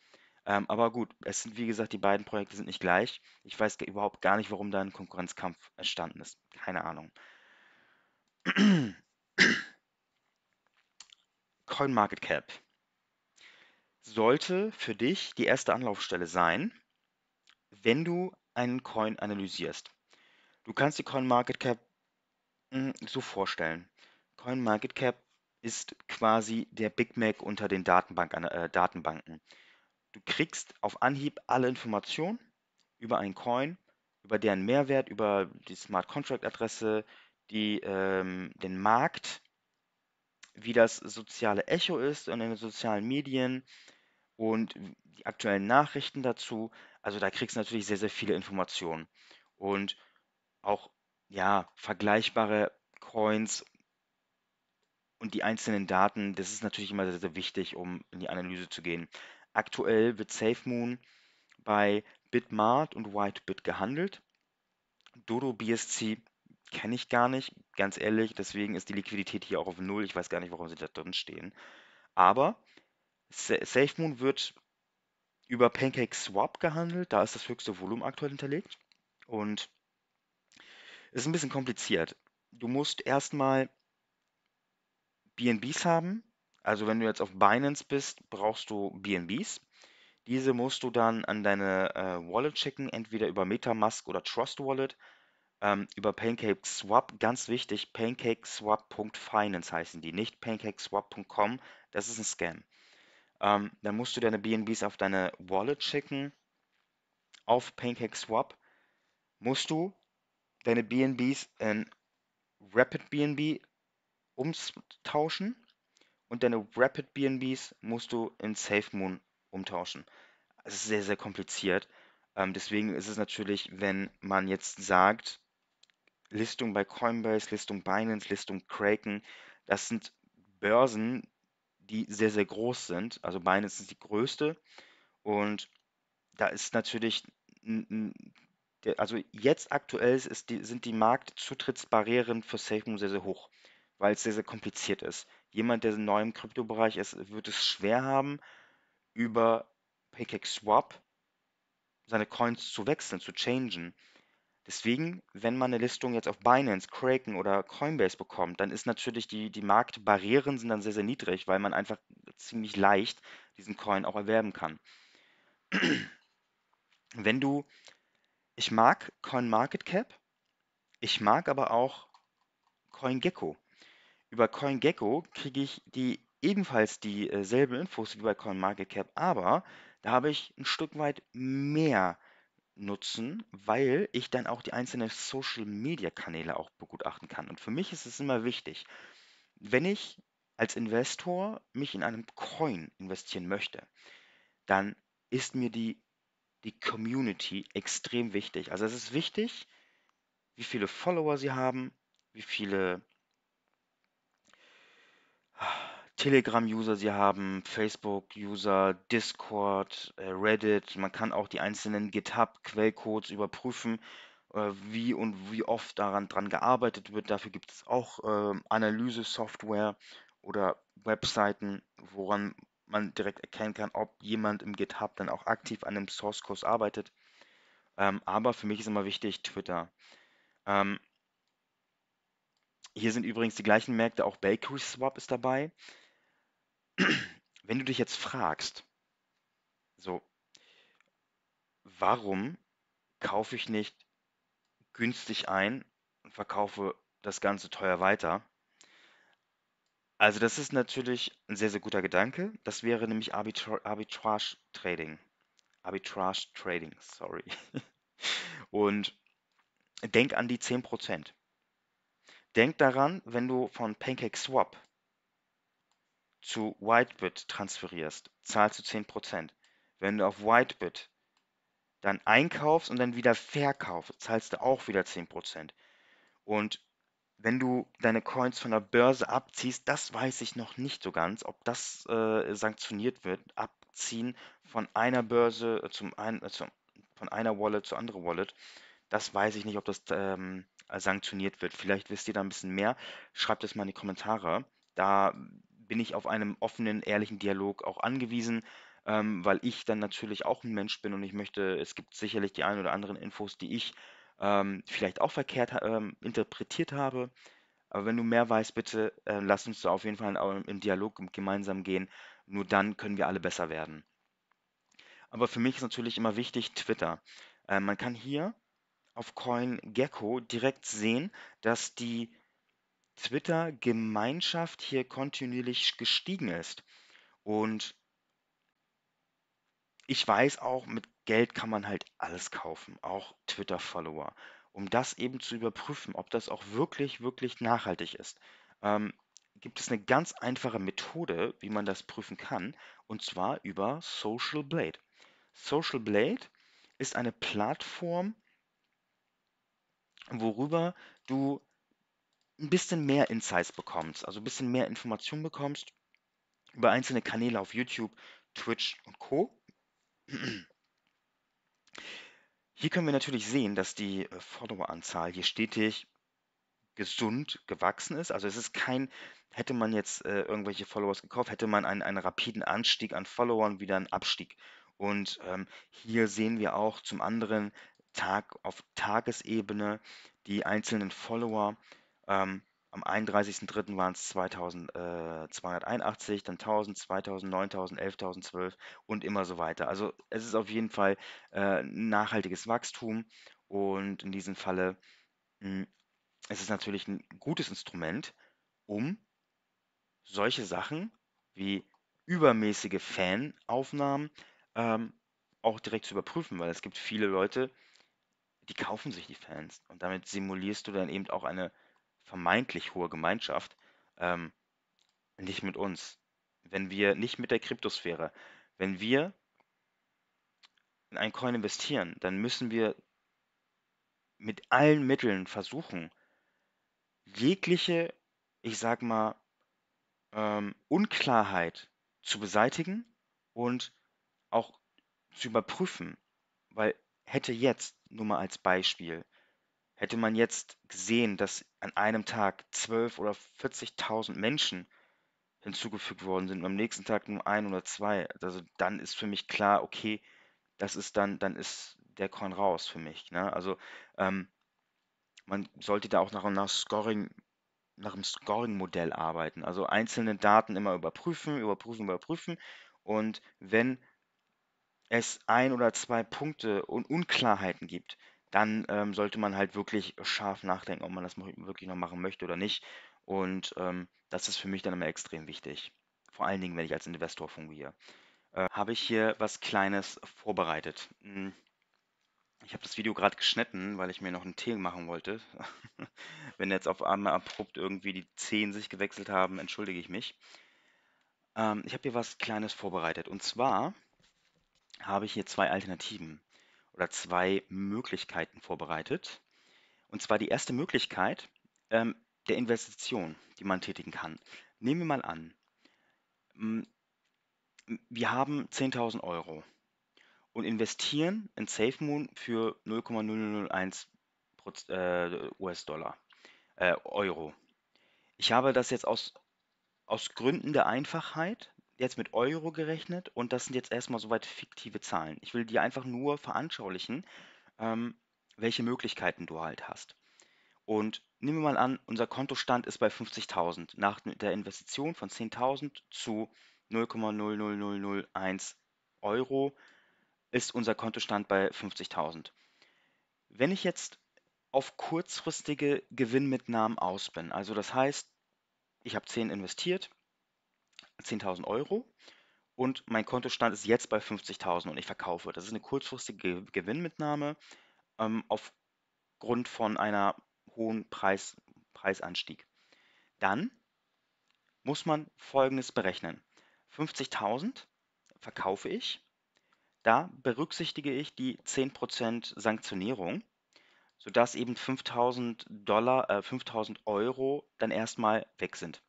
Ähm, aber gut, es sind wie gesagt, die beiden Projekte sind nicht gleich. Ich weiß überhaupt gar nicht, warum da ein Konkurrenzkampf entstanden ist. Keine Ahnung. <clears throat> CoinMarketCap sollte für dich die erste Anlaufstelle sein, wenn du einen Coin analysierst. Du kannst dir CoinMarketCap hm, so vorstellen. CoinMarketCap ist quasi der Big Mac unter den Datenbank, äh, Datenbanken. Du kriegst auf Anhieb alle Informationen über einen Coin, über deren Mehrwert, über die Smart Contract Adresse, die, ähm, den Markt, wie das soziale Echo ist und in den sozialen Medien und die aktuellen Nachrichten dazu. Also da kriegst du natürlich sehr, sehr viele Informationen. Und auch ja, vergleichbare Coins und die einzelnen Daten, das ist natürlich immer sehr, sehr wichtig, um in die Analyse zu gehen. Aktuell wird SafeMoon bei BitMart und WhiteBit gehandelt. Dodo BSC kenne ich gar nicht, ganz ehrlich. Deswegen ist die Liquidität hier auch auf Null. Ich weiß gar nicht, warum sie da drin stehen. Aber SafeMoon wird über PancakeSwap gehandelt. Da ist das höchste Volumen aktuell hinterlegt. Und ist ein bisschen kompliziert. Du musst erstmal BNBs haben. Also wenn du jetzt auf Binance bist, brauchst du BNBs. Diese musst du dann an deine äh, Wallet schicken, entweder über Metamask oder Trust Wallet, ähm, über Pancake Swap. Ganz wichtig, pancakeswap.finance heißen die, nicht pancakeswap.com. Das ist ein Scam. Ähm, dann musst du deine BNBs auf deine Wallet schicken. Auf Pancake Swap musst du deine BNBs in Rapid BNB umtauschen und deine Rapid BNBs musst du in SafeMoon umtauschen. Es ist sehr, sehr kompliziert. Ähm, deswegen ist es natürlich, wenn man jetzt sagt, Listung bei Coinbase, Listung Binance, Listung Kraken, das sind Börsen, die sehr, sehr groß sind. Also Binance ist die größte und da ist natürlich ein also jetzt aktuell die, sind die Marktzutrittsbarrieren für SafeMoon sehr, sehr hoch, weil es sehr, sehr kompliziert ist. Jemand, der neu im Kryptobereich ist, wird es schwer haben, über Paycake Swap seine Coins zu wechseln, zu changen. Deswegen, wenn man eine Listung jetzt auf Binance, Kraken oder Coinbase bekommt, dann ist natürlich die, die Marktbarrieren sind dann sehr, sehr niedrig, weil man einfach ziemlich leicht diesen Coin auch erwerben kann. <clears throat> wenn du ich mag CoinMarketCap, ich mag aber auch CoinGecko. Über CoinGecko kriege ich die ebenfalls dieselben äh, Infos wie bei CoinMarketCap, aber da habe ich ein Stück weit mehr nutzen, weil ich dann auch die einzelnen Social-Media-Kanäle auch begutachten kann. Und für mich ist es immer wichtig, wenn ich als Investor mich in einem Coin investieren möchte, dann ist mir die die Community extrem wichtig. Also es ist wichtig, wie viele Follower sie haben, wie viele ah, Telegram-User sie haben, Facebook-User, Discord, äh, Reddit. Man kann auch die einzelnen GitHub-Quellcodes überprüfen, äh, wie und wie oft daran dran gearbeitet wird. Dafür gibt es auch äh, Analyse-Software oder Webseiten, woran man direkt erkennen kann, ob jemand im GitHub dann auch aktiv an einem Source kurs arbeitet. Ähm, aber für mich ist immer wichtig Twitter. Ähm, hier sind übrigens die gleichen Märkte, auch Bakery Swap ist dabei. Wenn du dich jetzt fragst, so, warum kaufe ich nicht günstig ein und verkaufe das Ganze teuer weiter? Also, das ist natürlich ein sehr, sehr guter Gedanke. Das wäre nämlich Arbitra Arbitrage Trading. Arbitrage Trading, sorry. <laughs> Und denk an die 10 Denk daran, wenn du von PancakeSwap zu Whitebit transferierst, zahlst du 10 Wenn du auf Whitebit dann einkaufst und dann wieder verkaufst, zahlst du auch wieder 10 Und wenn du deine Coins von der Börse abziehst, das weiß ich noch nicht so ganz, ob das äh, sanktioniert wird. Abziehen von einer Börse äh, zum ein, äh, zum, von einer Wallet zur anderen Wallet, das weiß ich nicht, ob das ähm, sanktioniert wird. Vielleicht wisst ihr da ein bisschen mehr. Schreibt es mal in die Kommentare. Da bin ich auf einem offenen, ehrlichen Dialog auch angewiesen, ähm, weil ich dann natürlich auch ein Mensch bin und ich möchte, es gibt sicherlich die ein oder anderen Infos, die ich ähm, vielleicht auch verkehrt ähm, interpretiert habe. Aber wenn du mehr weißt, bitte äh, lass uns da auf jeden Fall in, im Dialog gemeinsam gehen. Nur dann können wir alle besser werden. Aber für mich ist natürlich immer wichtig Twitter. Äh, man kann hier auf CoinGecko direkt sehen, dass die Twitter-Gemeinschaft hier kontinuierlich gestiegen ist. Und ich weiß auch mit Geld kann man halt alles kaufen, auch Twitter-Follower, um das eben zu überprüfen, ob das auch wirklich, wirklich nachhaltig ist. Ähm, gibt es eine ganz einfache Methode, wie man das prüfen kann, und zwar über Social Blade. Social Blade ist eine Plattform, worüber du ein bisschen mehr Insights bekommst, also ein bisschen mehr Informationen bekommst über einzelne Kanäle auf YouTube, Twitch und Co. Hier können wir natürlich sehen, dass die äh, Followeranzahl hier stetig gesund gewachsen ist. Also es ist kein, hätte man jetzt äh, irgendwelche Followers gekauft, hätte man einen, einen rapiden Anstieg an Followern, wieder einen Abstieg. Und ähm, hier sehen wir auch zum anderen Tag auf Tagesebene die einzelnen Follower ähm, am 31.03. waren es 2281, dann 1000, 2000, 9000, 11000, 12 und immer so weiter. Also es ist auf jeden Fall äh, nachhaltiges Wachstum und in diesem Falle mh, hm, es ist natürlich ein gutes Instrument, um solche Sachen wie übermäßige Fanaufnahmen ähm, auch direkt zu überprüfen, weil es gibt viele Leute, die kaufen sich die Fans und damit simulierst du dann eben auch eine vermeintlich hohe Gemeinschaft ähm, nicht mit uns, wenn wir nicht mit der Kryptosphäre, wenn wir in einen Coin investieren, dann müssen wir mit allen Mitteln versuchen, jegliche, ich sag mal, ähm, Unklarheit zu beseitigen und auch zu überprüfen. Weil hätte jetzt, nur mal als Beispiel, Hätte man jetzt gesehen, dass an einem Tag 12 oder 40.000 Menschen hinzugefügt worden sind und am nächsten Tag nur ein oder zwei, also dann ist für mich klar, okay, das ist dann, dann ist der Korn raus für mich. Ne? Also ähm, man sollte da auch nach, nach Scoring, nach dem Scoring-Modell arbeiten. Also einzelne Daten immer überprüfen, überprüfen, überprüfen. Und wenn es ein oder zwei Punkte und Unklarheiten gibt, dann, ähm, sollte man halt wirklich scharf nachdenken, ob man das wirklich noch machen möchte oder nicht. Und, ähm, das ist für mich dann immer extrem wichtig. Vor allen Dingen, wenn ich als Investor fungiere. Äh, habe ich hier was Kleines vorbereitet. Hm, ich habe das Video gerade geschnitten, weil ich mir noch einen Tee machen wollte. <laughs> Wenn jetzt auf einmal abrupt irgendwie die Zehen sich gewechselt haben, entschuldige ich mich. Ähm, ich habe hier was Kleines vorbereitet. Und zwar habe ich hier zwei Alternativen oder zwei Möglichkeiten vorbereitet. Und zwar die erste Möglichkeit ähm, der Investition, die man tätigen kann. Nehmen wir mal an, wir haben 10.000 Euro und investieren in SafeMoon für 0,001 äh, US-Dollar, äh, Euro. Ich habe das jetzt aus, aus Gründen der Einfachheit jetzt mit Euro gerechnet und das sind jetzt erstmal soweit fiktive Zahlen. Ich will dir einfach nur veranschaulichen, ähm, welche Möglichkeiten du halt hast. Und nehmen wir mal an, unser Kontostand ist bei 50.000 nach der Investition von 10.000 zu 0,00001 Euro ist unser Kontostand bei 50.000. Wenn ich jetzt auf kurzfristige Gewinnmitnahmen aus bin, also das heißt, ich habe 10 investiert, 10.000 Euro und mein Kontostand ist jetzt bei 50.000 und ich verkaufe. Das ist eine kurzfristige Gewinnmitnahme ähm, aufgrund von einer hohen Preis, Preisanstieg. Dann muss man Folgendes berechnen. 50.000 verkaufe ich. Da berücksichtige ich die 10% Sanktionierung, sodass eben 5.000 Dollar, äh, 5.000 Euro dann erstmal weg sind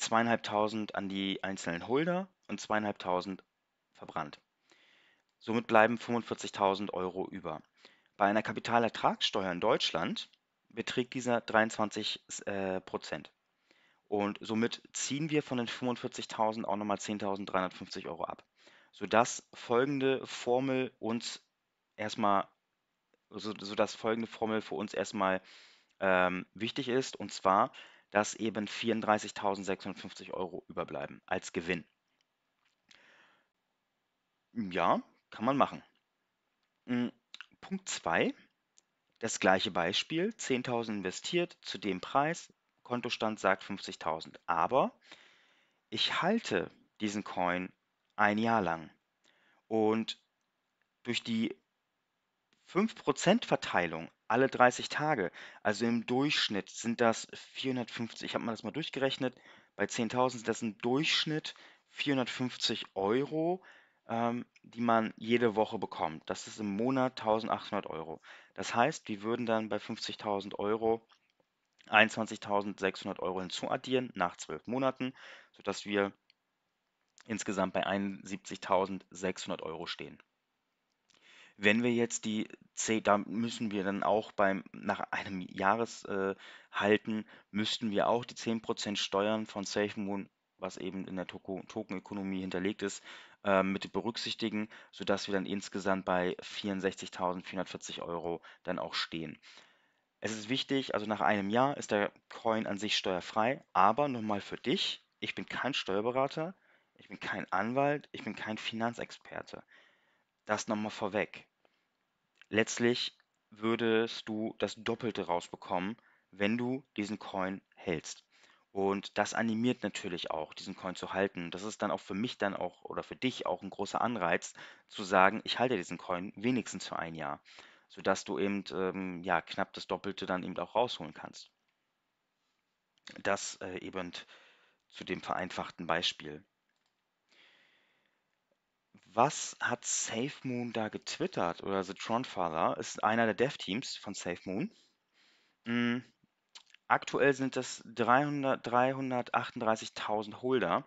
zweieinhalbtausend an die einzelnen Holder und zweieinhalbtausend verbrannt. Somit bleiben 45.000 Euro über. Bei einer Kapitalertragssteuer in Deutschland beträgt dieser 23 äh, Prozent. Und somit ziehen wir von den 45.000 auch nochmal 10.350 Euro ab, sodass folgende Formel uns erstmal, so, sodass folgende Formel für uns erstmal ähm, wichtig ist, und zwar dass eben 34.650 Euro überbleiben als Gewinn. Ja, kann man machen. Hm, Punkt 2, das gleiche Beispiel, 10.000 investiert zu dem Preis, Kontostand sagt 50.000, aber ich halte diesen Coin ein Jahr lang. Und durch die 5% Verteilung alle 30 Tage. Also im Durchschnitt sind das 450, ich habe mal das mal durchgerechnet, bei 10.000 sind das im Durchschnitt 450 Euro, ähm, die man jede Woche bekommt. Das ist im Monat 1.800 Euro. Das heißt, wir würden dann bei 50.000 Euro 21.600 Euro hinzuaddieren nach 12 Monaten, sodass wir insgesamt bei 71.600 Euro stehen. Wenn wir jetzt die C, da müssen wir dann auch beim, nach einem Jahreshalten, äh, halten, müssten wir auch die 10% Steuern von SafeMoon, was eben in der Tokenökonomie hinterlegt ist, äh, mit berücksichtigen, sodass wir dann insgesamt bei 64.440 Euro dann auch stehen. Es ist wichtig, also nach einem Jahr ist der Coin an sich steuerfrei, aber nochmal für dich, ich bin kein Steuerberater, ich bin kein Anwalt, ich bin kein Finanzexperte. Das nochmal vorweg letztlich würdest du das Doppelte rausbekommen, wenn du diesen Coin hältst. Und das animiert natürlich auch, diesen Coin zu halten. Das ist dann auch für mich dann auch oder für dich auch ein großer Anreiz, zu sagen, ich halte diesen Coin wenigstens für ein Jahr, sodass du eben ähm, ja, knapp das Doppelte dann eben auch rausholen kannst. Das äh, eben zu dem vereinfachten Beispiel. Was hat SafeMoon da getwittert? Oder The Tronfather ist einer der Dev-Teams von SafeMoon. Mhm. Aktuell sind das 338.000 Holder.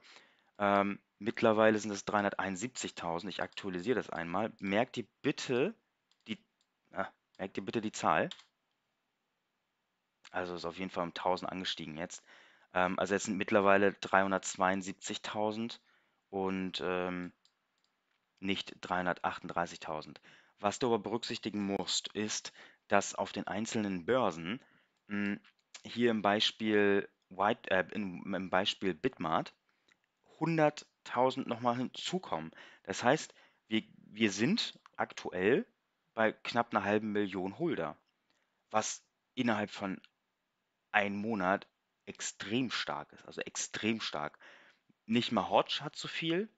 Ähm, mittlerweile sind es 371.000. Ich aktualisiere das einmal. Merkt ihr bitte die, ah, merkt ihr bitte die Zahl. Also ist auf jeden Fall um 1000 angestiegen jetzt. Ähm, also jetzt sind mittlerweile 372.000 und ähm, nicht 338.000. Was du aber berücksichtigen musst, ist, dass auf den einzelnen Börsen, hm, hier im Beispiel, White, äh, im Beispiel Bitmart, 100.000 nochmal hinzukommen. Das heißt, wir, wir sind aktuell bei knapp einer halben Million Holder, was innerhalb von einem Monat extrem stark ist, also extrem stark. Nicht mal Hodge hat so viel,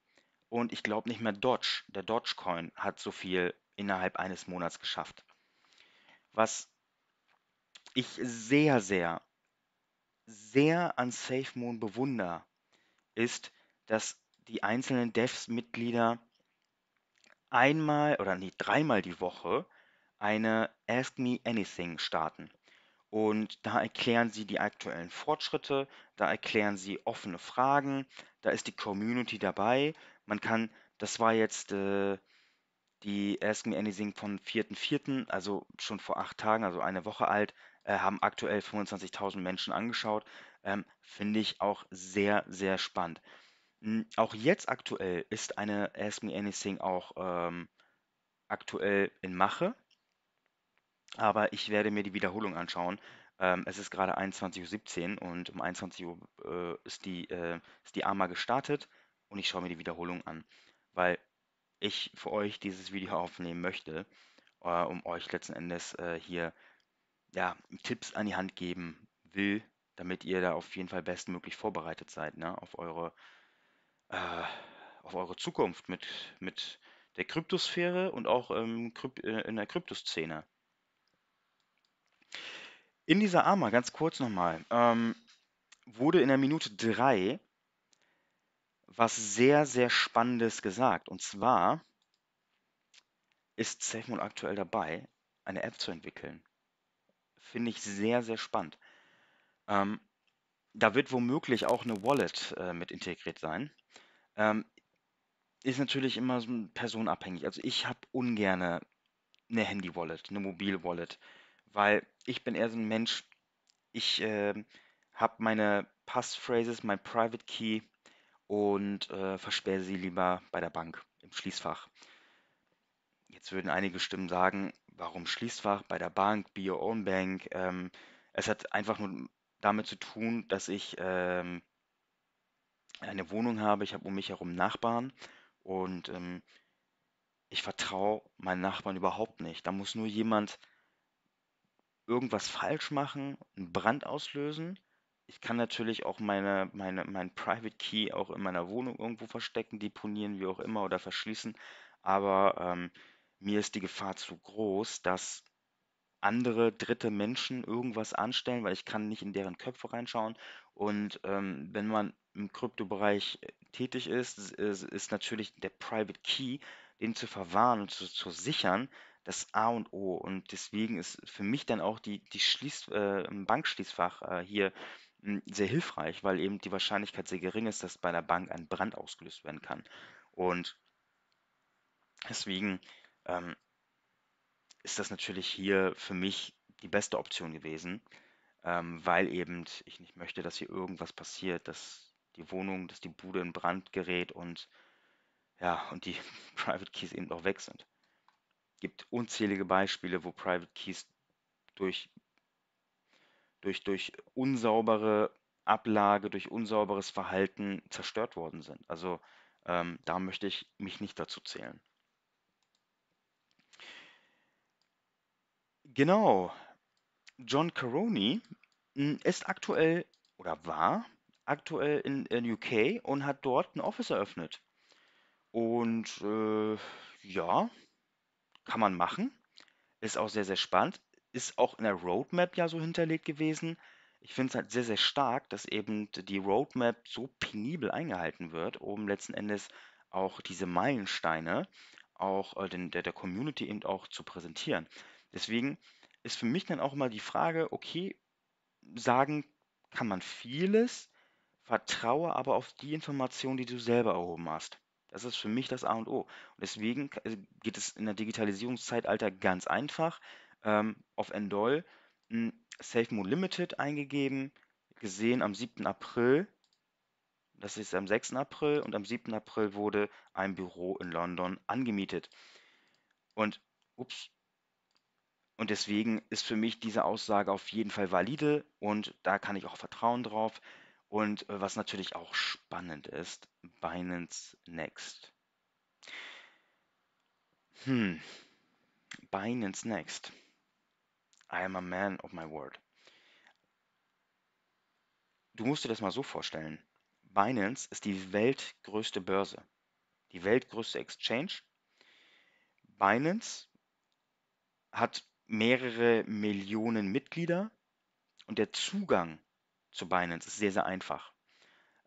und ich glaube nicht mehr Dodge, der Dogecoin, hat so viel innerhalb eines Monats geschafft. Was ich sehr, sehr, sehr an SafeMoon bewundere, ist, dass die einzelnen Devs-Mitglieder einmal oder nee, dreimal die Woche eine Ask Me Anything starten. Und da erklären sie die aktuellen Fortschritte, da erklären sie offene Fragen, da ist die Community dabei, man kann, das war jetzt äh, die Ask Me Anything von 4.4., also schon vor acht Tagen, also eine Woche alt, äh, haben aktuell 25.000 Menschen angeschaut. Ähm, Finde ich auch sehr, sehr spannend. Hm, auch jetzt aktuell ist eine Ask Me Anything auch ähm, aktuell in Mache, aber ich werde mir die Wiederholung anschauen. Ähm, es ist gerade 21.17 Uhr und um 21 Uhr äh, ist, die, äh, ist die AMA gestartet und ich schaue mir die Wiederholung an, weil ich für euch dieses Video <laughs> aufnehmen möchte, äh, um euch letzten Endes äh, hier ja, Tipps an die Hand geben will, damit ihr da auf jeden Fall bestmöglich vorbereitet seid ne, auf eure äh, auf eure Zukunft mit mit der Kryptosphäre und auch ähm, in der Kryptoszene. In dieser Arma, ganz kurz nochmal, ähm, wurde in der Minute 3 was sehr, sehr Spannendes gesagt. Und zwar ist SafeMoon aktuell dabei, eine App zu entwickeln. Finde ich sehr, sehr spannend. Ähm, da wird womöglich auch eine Wallet äh, mit integriert sein. Ähm, ist natürlich immer so personenabhängig. Also ich habe ungern eine Handy-Wallet, eine Mobil-Wallet, weil ich bin eher so ein Mensch, ich äh, habe meine Passphrases, mein Private Key und äh, versperre sie lieber bei der Bank im Schließfach. Jetzt würden einige Stimmen sagen, warum Schließfach bei der Bank, Be Your Own Bank? Ähm, es hat einfach nur damit zu tun, dass ich ähm, eine Wohnung habe, ich habe um mich herum Nachbarn und ähm, ich vertraue meinen Nachbarn überhaupt nicht. Da muss nur jemand irgendwas falsch machen, einen Brand auslösen ich kann natürlich auch meine, meine, mein Private Key auch in meiner Wohnung irgendwo verstecken, deponieren, wie auch immer, oder verschließen. Aber ähm, mir ist die Gefahr zu groß, dass andere dritte Menschen irgendwas anstellen, weil ich kann nicht in deren Köpfe reinschauen. Und ähm, wenn man im Kryptobereich äh, tätig ist, ist, äh, ist, natürlich der Private Key, den zu verwahren und zu, zu sichern, das A und O. Und deswegen ist für mich dann auch die, die Schließ, äh, Bankschließfach äh, hier hm, sehr hilfreich, weil eben die Wahrscheinlichkeit sehr gering ist, dass bei 'ner Bank ein Brand ausgelöst werden kann. Und deswegen, ähm, ist das natürlich hier für mich die beste Option gewesen, ähm, weil eben ich nicht möchte, dass hier irgendwas passiert, dass die Wohnung dass die Bude in Brand gerät und ja, und die <laughs> Private Keys eben auch weg sind. Gibt unzählige Beispiele, wo Private Keys durch durch, durch unsaubere Ablage, durch unsauberes Verhalten zerstört worden sind. Also ähm, da möchte ich mich nicht dazu zählen. Genau. John Caroni hm, ist aktuell oder war aktuell in, in UK und hat dort ein Office eröffnet. Und äh, ja, kann man machen. Ist auch sehr, sehr spannend ist auch in der Roadmap ja so hinterlegt gewesen. Ich finde es halt sehr, sehr stark, dass eben die Roadmap so penibel eingehalten wird, um letzten Endes auch diese Meilensteine auch äh, den, der, der Community eben auch zu präsentieren. Deswegen ist für mich dann auch immer die Frage, okay, sagen kann man vieles, vertraue aber auf die Information, die du selber erhoben hast. Das ist für mich das A und O. Und deswegen äh, geht es in der Digitalisierungszeitalter ganz einfach ähm, auf Endol hm, Safe Limited eingegeben, gesehen am 7. April. Das ist am 6. April und am 7. April wurde ein Büro in London angemietet. Und ups. Und deswegen ist für mich diese Aussage auf jeden Fall valide und da kann ich auch vertrauen drauf. Und äh, was natürlich auch spannend ist, Binance Next. Hm, Binance Next. I am a man of my word. Du musst dir das mal so vorstellen. Binance ist die weltgrößte Börse, die weltgrößte Exchange. Binance hat mehrere Millionen Mitglieder und der Zugang zu Binance ist sehr, sehr einfach.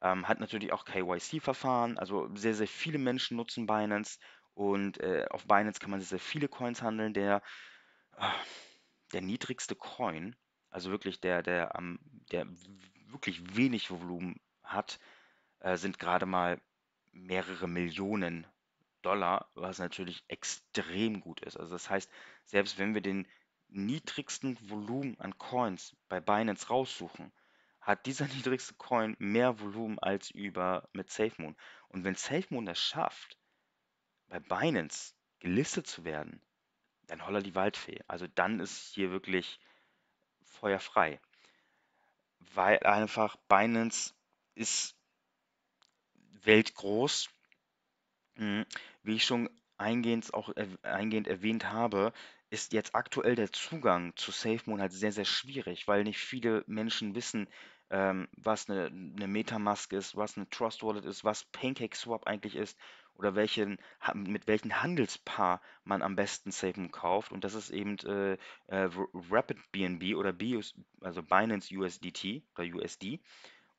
Ähm, hat natürlich auch KYC-Verfahren, also sehr, sehr viele Menschen nutzen Binance und äh, auf Binance kann man sehr, sehr viele Coins handeln. Der, äh, der niedrigste Coin, also wirklich der, der, am, der wirklich wenig Volumen hat, äh, sind gerade mal mehrere Millionen Dollar, was natürlich extrem gut ist. Also das heißt, selbst wenn wir den niedrigsten Volumen an Coins bei Binance raussuchen, hat dieser <laughs> niedrigste Coin mehr Volumen als über mit SafeMoon. Und wenn SafeMoon es schafft, bei Binance gelistet zu werden, dann holler die Waldfee. Also dann ist hier wirklich feuerfrei. Weil einfach Binance ist weltgroß. Hm, wie ich schon eingehend, auch, eingehend erwähnt habe, ist jetzt aktuell der Zugang zu SafeMoon halt sehr, sehr schwierig, weil nicht viele Menschen wissen, ähm, was eine, eine Metamask ist, was eine Trust Wallet ist, was PancakeSwap eigentlich ist oder welchen, mit welchem Handelspaar man am besten Safen kauft. Und das ist eben äh, äh, Rapid BNB oder BUS, also Binance USDT oder USD.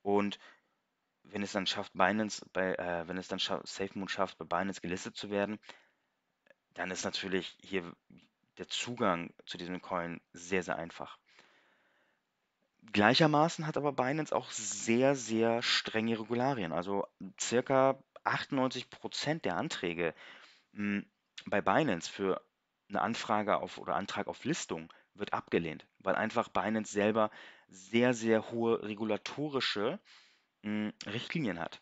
Und wenn es dann schafft, Binance bei, äh, wenn es dann SafeMoon schafft, bei Binance gelistet zu werden, dann ist natürlich hier der Zugang zu diesem Coin sehr, sehr einfach. Gleichermaßen hat aber Binance auch sehr, sehr strenge Regularien. Also circa 98 Prozent der Anträge mh, hm, bei Binance für eine Anfrage auf oder Antrag auf Listung wird abgelehnt, weil einfach Binance selber sehr, sehr hohe regulatorische mh, hm, Richtlinien hat.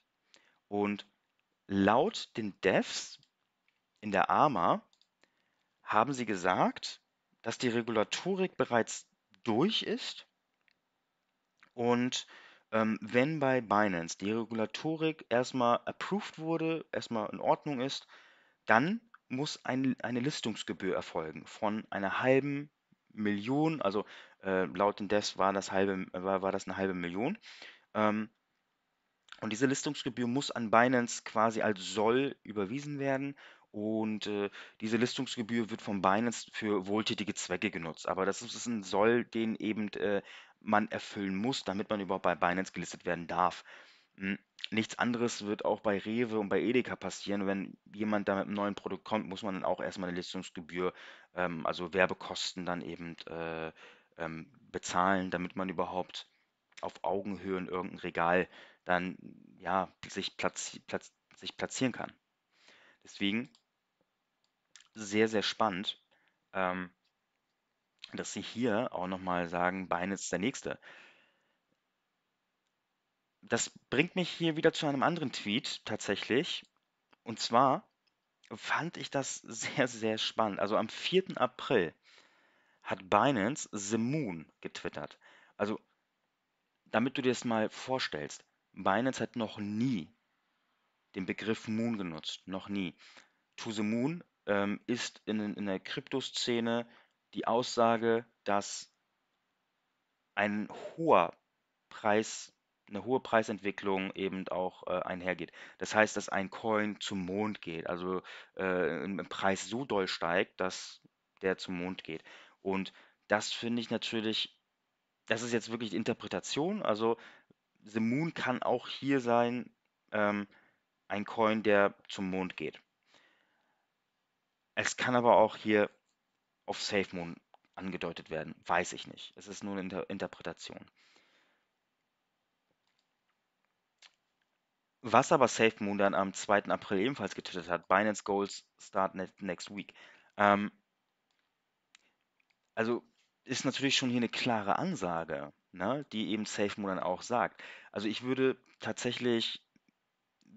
Und laut den Devs in der AMA haben sie gesagt, dass die Regulatorik bereits durch ist und ähm, wenn bei Binance die Regulatorik erstmal approved wurde, erstmal in Ordnung ist, dann muss ein, eine Listungsgebühr erfolgen von einer halben Million, also äh, laut den DES war das, halbe, war, war das eine halbe Million. Ähm, und diese Listungsgebühr muss an Binance quasi als Soll überwiesen werden und äh, diese Listungsgebühr wird von Binance für wohltätige Zwecke genutzt. Aber das ist ein Soll, den eben äh, man erfüllen muss, damit man überhaupt bei Binance gelistet werden darf. Hm, nichts anderes wird auch bei Rewe und bei Edeka passieren. Wenn jemand da mit einem neuen Produkt kommt, muss man dann auch erstmal eine Listungsgebühr, ähm, also Werbekosten dann eben äh, ähm, bezahlen, damit man überhaupt auf Augenhöhe in irgendein Regal dann ja sich, platzi platz sich platzieren kann. Deswegen sehr, sehr spannend, ähm, dass sie hier auch nochmal sagen, Binance ist der Nächste. Das bringt mich hier wieder zu einem anderen Tweet tatsächlich. Und zwar fand ich das <laughs> sehr, sehr spannend. Also am 4. April hat Binance The Moon getwittert. Also, damit du dir das mal vorstellst, Binance hat noch nie den Begriff Moon genutzt, noch nie. To the Moon ähm, ist in, in der Kryptoszene die Aussage, dass ein hoher Preis, eine hohe Preisentwicklung eben auch äh, einhergeht. Das heißt, dass ein Coin zum Mond geht, also äh, ein Preis so doll steigt, dass der zum Mond geht. Und das finde ich natürlich, das ist jetzt wirklich Interpretation. Also The Moon kann auch hier sein, ähm, ein Coin, der zum Mond geht. Es kann aber auch hier auf Safe Moon angedeutet werden, weiß ich nicht. Es ist nur eine Inter Interpretation. Was aber Safe Moon dann am 2. April ebenfalls getötet hat, Binance Goals Start Next Week. Ähm, also ist natürlich schon hier eine klare Ansage, ne, die eben Safe Moon dann auch sagt. Also ich würde tatsächlich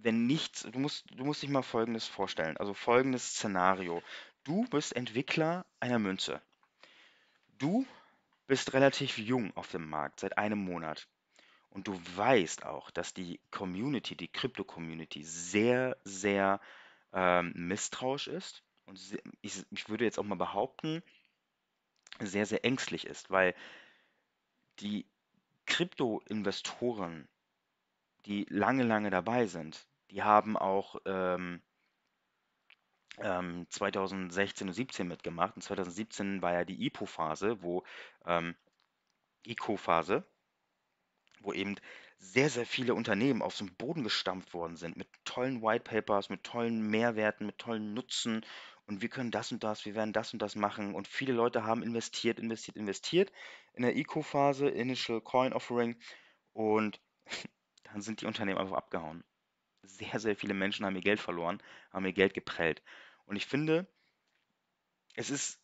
wenn nichts, du musst, du musst dich mal Folgendes vorstellen, also folgendes Szenario. Du bist Entwickler einer Münze. Du bist relativ jung auf dem Markt, seit einem Monat. Und du weißt auch, dass die Community, die Krypto-Community sehr, sehr ähm, misstrauisch ist. Und sehr, ich, ich würde jetzt auch mal behaupten, sehr, sehr ängstlich ist, weil die Krypto-Investoren, die lange, lange dabei sind, die haben auch ähm, ähm, 2016 und 17 mitgemacht. Und 2017 war ja die IPO-Phase, wo ähm, ICO-Phase, wo eben sehr, sehr viele Unternehmen auf den Boden gestampft worden sind mit tollen White Papers, mit tollen Mehrwerten, mit tollen Nutzen und wir können das und das, wir werden das und das machen und viele Leute haben investiert, investiert, investiert in der ICO-Phase, Initial Coin Offering und <laughs> dann sind die Unternehmen einfach abgehauen sehr, sehr viele Menschen haben ihr Geld verloren, haben ihr Geld geprellt. Und ich finde, es ist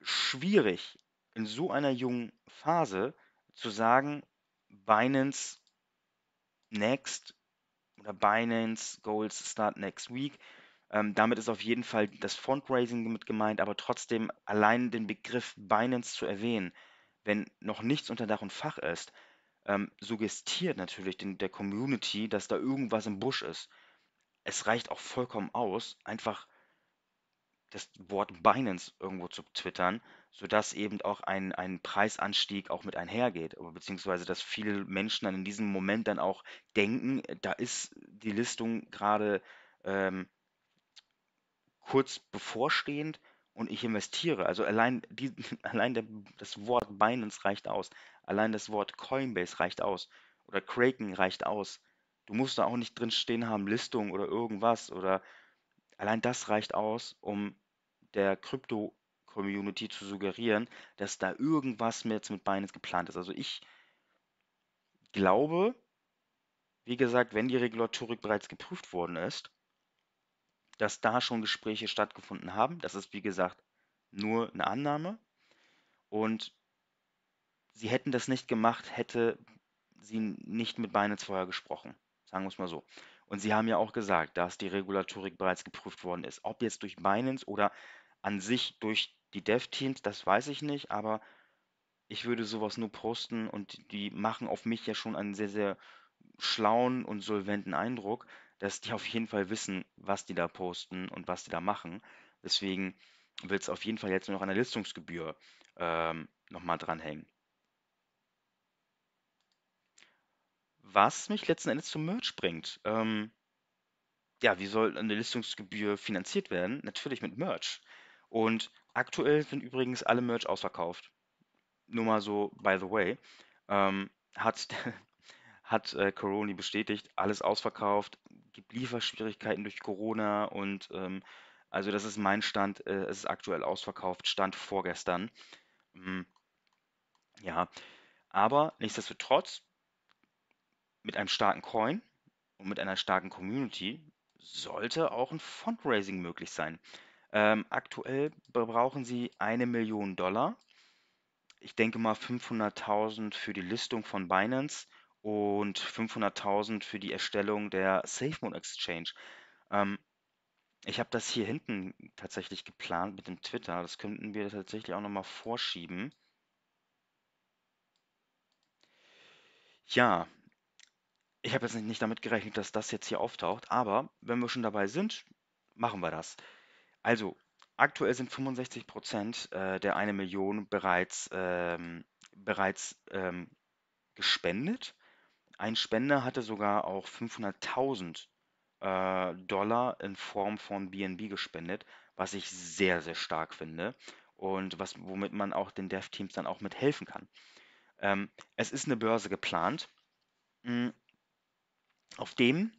schwierig, in so einer jungen Phase zu sagen, Binance Next oder Binance Goals Start Next Week. Ähm, damit ist auf jeden Fall das Fundraising mit gemeint, aber trotzdem allein den Begriff Binance zu erwähnen, wenn noch nichts unter Dach und Fach ist, ähm, suggestiert natürlich den, der Community, dass da irgendwas im Busch ist. Es reicht auch vollkommen aus, einfach das Wort Binance irgendwo zu twittern, sodass eben auch ein, ein Preisanstieg auch mit einhergeht, beziehungsweise dass viele Menschen dann in diesem Moment dann auch denken, äh, da ist die Listung gerade ähm, kurz bevorstehend und ich investiere. Also allein, die, <laughs> allein der, das Wort Binance reicht aus. Allein das Wort Coinbase reicht aus. Oder Kraken reicht aus. Du musst da auch nicht drin stehen haben, Listung oder irgendwas. Oder allein das reicht aus, um der Krypto-Community zu suggerieren, dass da irgendwas jetzt mit Binance geplant ist. Also ich glaube, wie gesagt, wenn die Regulatorik bereits geprüft worden ist, dass da schon Gespräche stattgefunden haben. Das ist, wie gesagt, nur eine Annahme. Und sie hätten das nicht gemacht, hätte sie nicht mit Binance vorher gesprochen. Sagen wir es mal so. Und sie haben ja auch gesagt, dass die Regulatorik bereits geprüft worden ist. Ob jetzt durch Binance oder an sich durch die Dev-Teams, das weiß ich nicht, aber ich würde sowas nur posten und die machen auf mich ja schon einen sehr, sehr schlauen und solventen Eindruck dass die auf jeden Fall wissen, was die da posten und was die da machen. Deswegen will es auf jeden Fall jetzt nur noch an der Listungsgebühr ähm, nochmal dranhängen. Was mich letzten Endes zum Merch bringt. Ähm, ja, wie soll eine Listungsgebühr finanziert werden? Natürlich mit Merch. Und aktuell sind übrigens alle Merch ausverkauft. Nur mal so, by the way. Ähm, hat <laughs> hat äh, Coroni bestätigt, alles ausverkauft gibt Lieferschwierigkeiten durch Corona und ähm, also das ist mein Stand, äh, es ist aktuell ausverkauft, Stand vorgestern. Mhm. Ja, aber nichtsdestotrotz, mit einem starken Coin und mit einer starken Community sollte auch ein Fundraising möglich sein. Ähm, aktuell brauchen sie eine Million Dollar. Ich denke mal 500.000 für die Listung von Binance und 500.000 für die Erstellung der SafeMode Exchange. Ähm, ich habe das hier hinten tatsächlich geplant mit dem Twitter. Das könnten wir tatsächlich auch nochmal vorschieben. Ja, ich habe jetzt nicht damit gerechnet, dass das jetzt hier auftaucht, aber wenn wir schon dabei sind, machen wir das. Also, aktuell sind 65% Prozent äh, der 1 Million bereits, ähm, bereits ähm, gespendet. Ein Spender hatte sogar auch 500.000 äh, Dollar in Form von BNB gespendet, was ich sehr, sehr stark finde und was, womit man auch den Dev-Teams dann auch mithelfen kann. Ähm, es ist eine Börse geplant, mh, hm, auf dem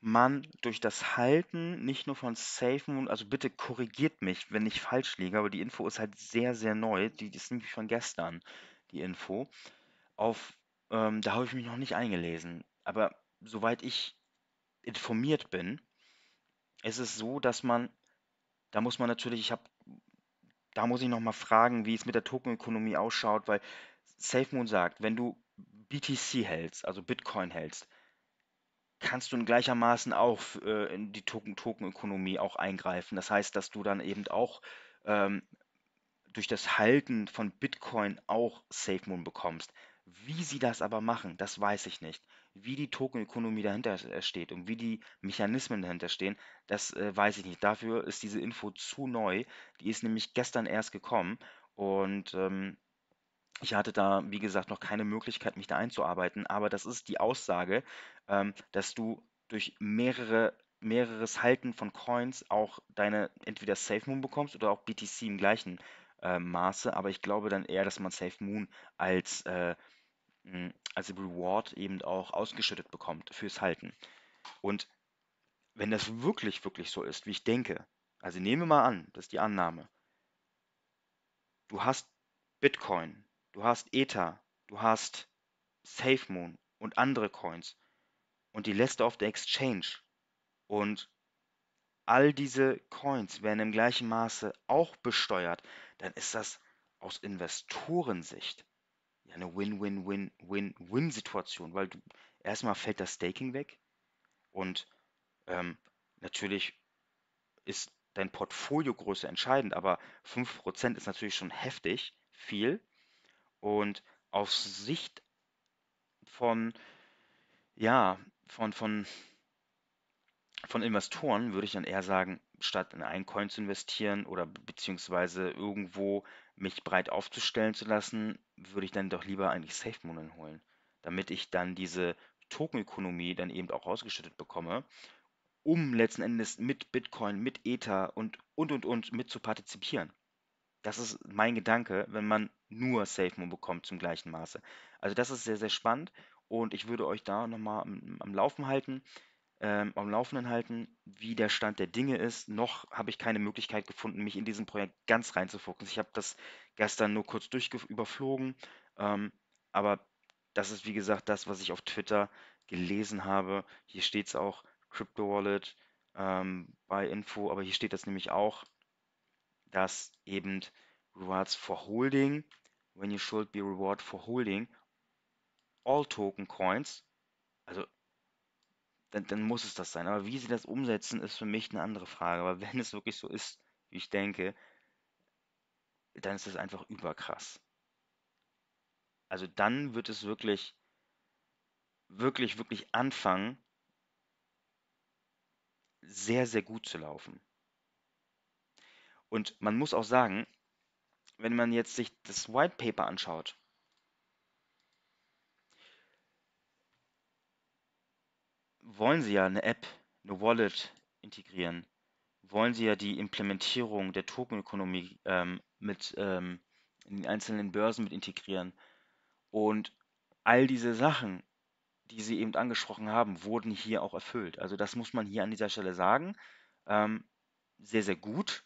man durch das Halten nicht nur von Safen, also bitte korrigiert mich, wenn ich falsch liege, aber die Info ist halt sehr, sehr neu, die ist nämlich von gestern, die Info, auf ähm, da habe ich mich noch nicht eingelesen. Aber soweit ich informiert bin, ist es so, dass man, da muss man natürlich, ich habe, da muss ich nochmal fragen, wie es mit der Tokenökonomie ausschaut, weil SafeMoon sagt, wenn du BTC hältst, also Bitcoin hältst, kannst du in gleichermaßen auch äh, in die Tokenökonomie -Token auch eingreifen. Das heißt, dass du dann eben auch ähm, durch das Halten von Bitcoin auch SafeMoon bekommst. Wie sie das aber machen, das weiß ich nicht. Wie die Tokenökonomie dahinter steht und wie die Mechanismen dahinter stehen, das äh, weiß ich nicht. Dafür ist diese Info zu neu. Die ist nämlich gestern erst gekommen und ähm, ich hatte da, wie gesagt, noch keine Möglichkeit, mich da einzuarbeiten. Aber das ist die Aussage, ähm, dass du durch mehrere mehreres Halten von Coins auch deine entweder Safe Moon bekommst oder auch BTC im gleichen äh, Maße, aber ich glaube dann eher, dass man Safe Moon als äh, Mm, als Reward eben auch ausgeschüttet bekommt fürs Halten. Und wenn das wirklich, wirklich so ist, wie ich denke, also nehme mal an, das ist die Annahme, du hast Bitcoin, du hast Ether, du hast SafeMoon und andere Coins und die lässt du auf der Exchange und all diese Coins werden im gleichen Maße auch besteuert, dann ist das aus Investorensicht ja, eine Win-Win-Win-Win-Win-Situation, weil du, erstmal fällt das Staking weg und ähm, natürlich ist dein Portfoliogröße entscheidend, aber 5% ist natürlich schon heftig viel und auf Sicht von, ja, von, von, von Investoren würde ich dann eher sagen, statt in einen Coin zu investieren oder beziehungsweise irgendwo mich breit aufzustellen zu lassen, würde ich dann doch lieber eigentlich SafeMoon holen, damit ich dann diese Tokenökonomie dann eben auch rausgeschüttet bekomme, um letzten Endes mit Bitcoin, mit Ether und und und und mit zu partizipieren. Das ist mein Gedanke, wenn man nur SafeMoon bekommt zum gleichen Maße. Also das ist sehr, sehr spannend und ich würde euch da nochmal am, am Laufen halten ähm, am Laufenden halten, wie der Stand der Dinge ist. Noch habe ich keine Möglichkeit gefunden, mich in diesem Projekt ganz reinzufuchsen. Ich habe das gestern nur kurz durchüberflogen, ähm, aber das ist wie gesagt das, was ich auf Twitter gelesen habe. Hier steht es auch, Crypto Wallet ähm, bei Info, aber hier steht das nämlich auch, dass eben Rewards for Holding, when you should be reward for holding, all Token Coins, also dann, dann muss es das sein. Aber wie sie das umsetzen, ist für mich eine andere Frage. Aber wenn es wirklich so ist, wie ich denke, dann ist es einfach überkrass. Also dann wird es wirklich, wirklich, wirklich anfangen, sehr, sehr gut zu laufen. Und man muss auch sagen, wenn man jetzt sich das White Paper anschaut, wollen sie ja eine App, eine Wallet integrieren, wollen sie ja die Implementierung der Tokenökonomie ähm, mit ähm, in den einzelnen Börsen mit integrieren. Und all diese Sachen, die Sie eben angesprochen haben, wurden hier auch erfüllt. Also das muss man hier an dieser Stelle sagen. Ähm, sehr, sehr gut,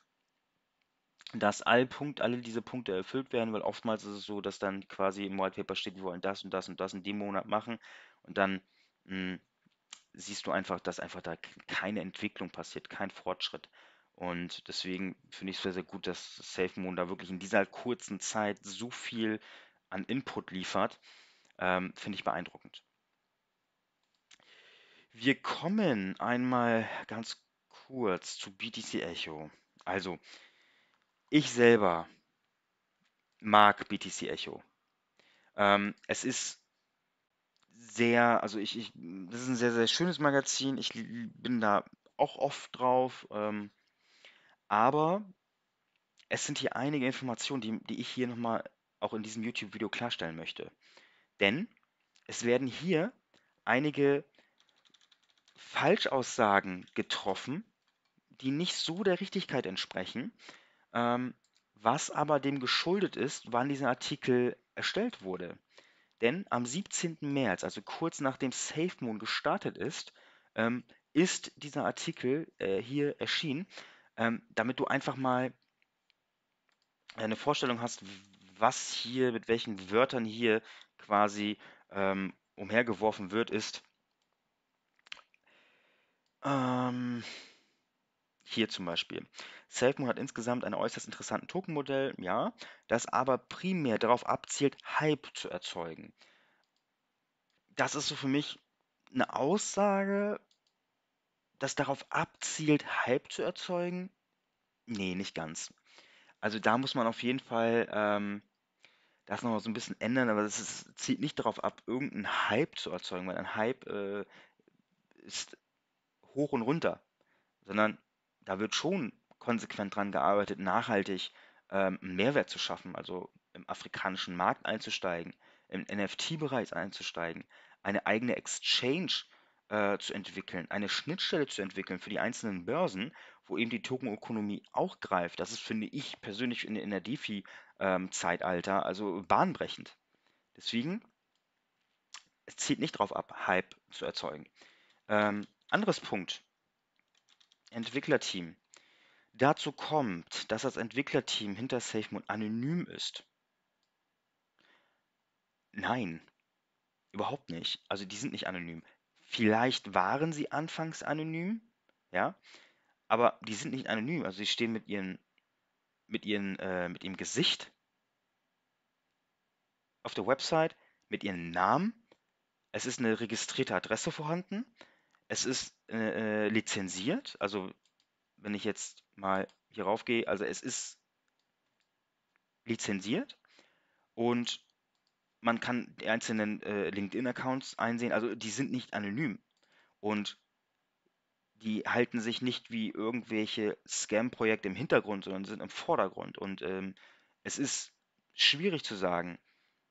dass all Punkt, alle diese Punkte erfüllt werden, weil oftmals ist es so, dass dann quasi im White Paper steht, wir wollen das und das und das in dem Monat machen und dann mh, hm, siehst du einfach, dass einfach da keine Entwicklung passiert, kein Fortschritt. Und deswegen finde ich es sehr, sehr gut, dass SafeMoon da wirklich in dieser kurzen Zeit so viel an Input liefert. Ähm, finde ich beeindruckend. Wir kommen einmal ganz kurz zu BTC Echo. Also, ich selber mag BTC Echo. Ähm, es ist sehr, also ich, ich, das ist ein sehr, sehr schönes Magazin. Ich bin da auch oft drauf. Ähm, aber es sind hier einige Informationen, die, die ich hier nochmal auch in diesem YouTube-Video klarstellen möchte. Denn es werden hier einige Falschaussagen getroffen, die nicht so der Richtigkeit entsprechen, ähm, was aber dem geschuldet ist, wann dieser Artikel erstellt wurde. Denn am 17. März, also kurz nachdem Safe Moon gestartet ist, ähm, ist dieser Artikel äh, hier erschienen, ähm, damit du einfach mal eine Vorstellung hast, was hier mit welchen Wörtern hier quasi ähm, umhergeworfen wird, ist. Ähm, hier zum Beispiel. SafeMoon hat insgesamt einen äußerst interessanten Tokenmodell, ja, das aber primär darauf abzielt, Hype zu erzeugen. Das ist so für mich eine Aussage, das darauf abzielt, Hype zu erzeugen? Nee, nicht ganz. Also da muss man auf jeden Fall ähm, das nochmal so ein bisschen ändern, aber es zielt nicht darauf ab, irgendeinen Hype zu erzeugen, weil ein Hype äh, ist hoch und runter, sondern da wird schon konsequent dran gearbeitet, nachhaltig ähm, einen Mehrwert zu schaffen, also im afrikanischen Markt einzusteigen, im NFT-Bereich einzusteigen, eine eigene Exchange äh, zu entwickeln, eine Schnittstelle zu entwickeln für die einzelnen Börsen, wo eben die Tokenökonomie auch greift. Das ist, finde ich persönlich in, in der DeFi-Zeitalter, ähm, also bahnbrechend. Deswegen, es zielt nicht darauf ab, Hype zu erzeugen. Ähm, anderes Punkt, Entwicklerteam dazu kommt, dass das Entwicklerteam hinter SafeMode anonym ist? Nein, überhaupt nicht. Also die sind nicht anonym. Vielleicht waren sie anfangs anonym, ja, aber die sind nicht anonym. Also sie stehen mit ihren, mit ihren, äh, mit ihrem Gesicht auf der Website, mit ihrem Namen. Es ist eine registrierte Adresse vorhanden. Es ist äh, äh, lizenziert. Also wenn ich jetzt mal hier rauf gehe, also es ist lizenziert und man kann die einzelnen äh, LinkedIn-Accounts einsehen. Also die sind nicht anonym und die halten sich nicht wie irgendwelche Scam-Projekte im Hintergrund, sondern sind im Vordergrund. Und ähm, es ist schwierig zu sagen,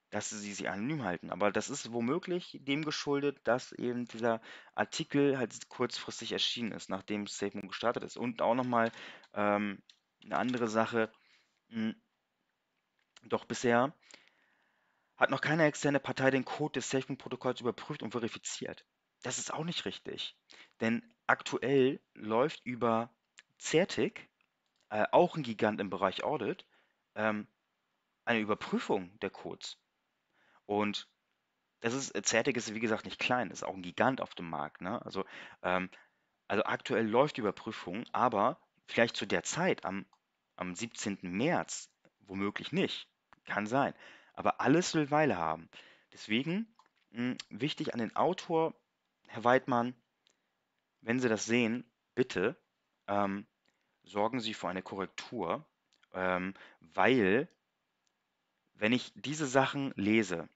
dass sie sie anonym halten. Aber das ist womöglich dem geschuldet, dass eben dieser Artikel halt kurzfristig erschienen ist, nachdem Safe gestartet ist. Und auch nochmal ähm, eine andere Sache. Hm. Doch bisher hat noch keine externe Partei den Code des Safe Protokolls überprüft und verifiziert. Das ist auch nicht richtig. Denn aktuell läuft über Certic, äh, auch ein Gigant im Bereich Audit, ähm, eine Überprüfung der Codes. Und das ist, äh, Zertic ist wie gesagt nicht klein, ist auch ein Gigant auf dem Markt. Ne? Also, ähm, also aktuell läuft die Überprüfung, aber vielleicht zu der Zeit am, am 17. März womöglich nicht. Kann sein. Aber alles will Weile haben. Deswegen mh, hm, wichtig an den Autor, Herr Weidmann, wenn Sie das sehen, bitte ähm, sorgen Sie für eine Korrektur, ähm, weil wenn ich diese Sachen lese,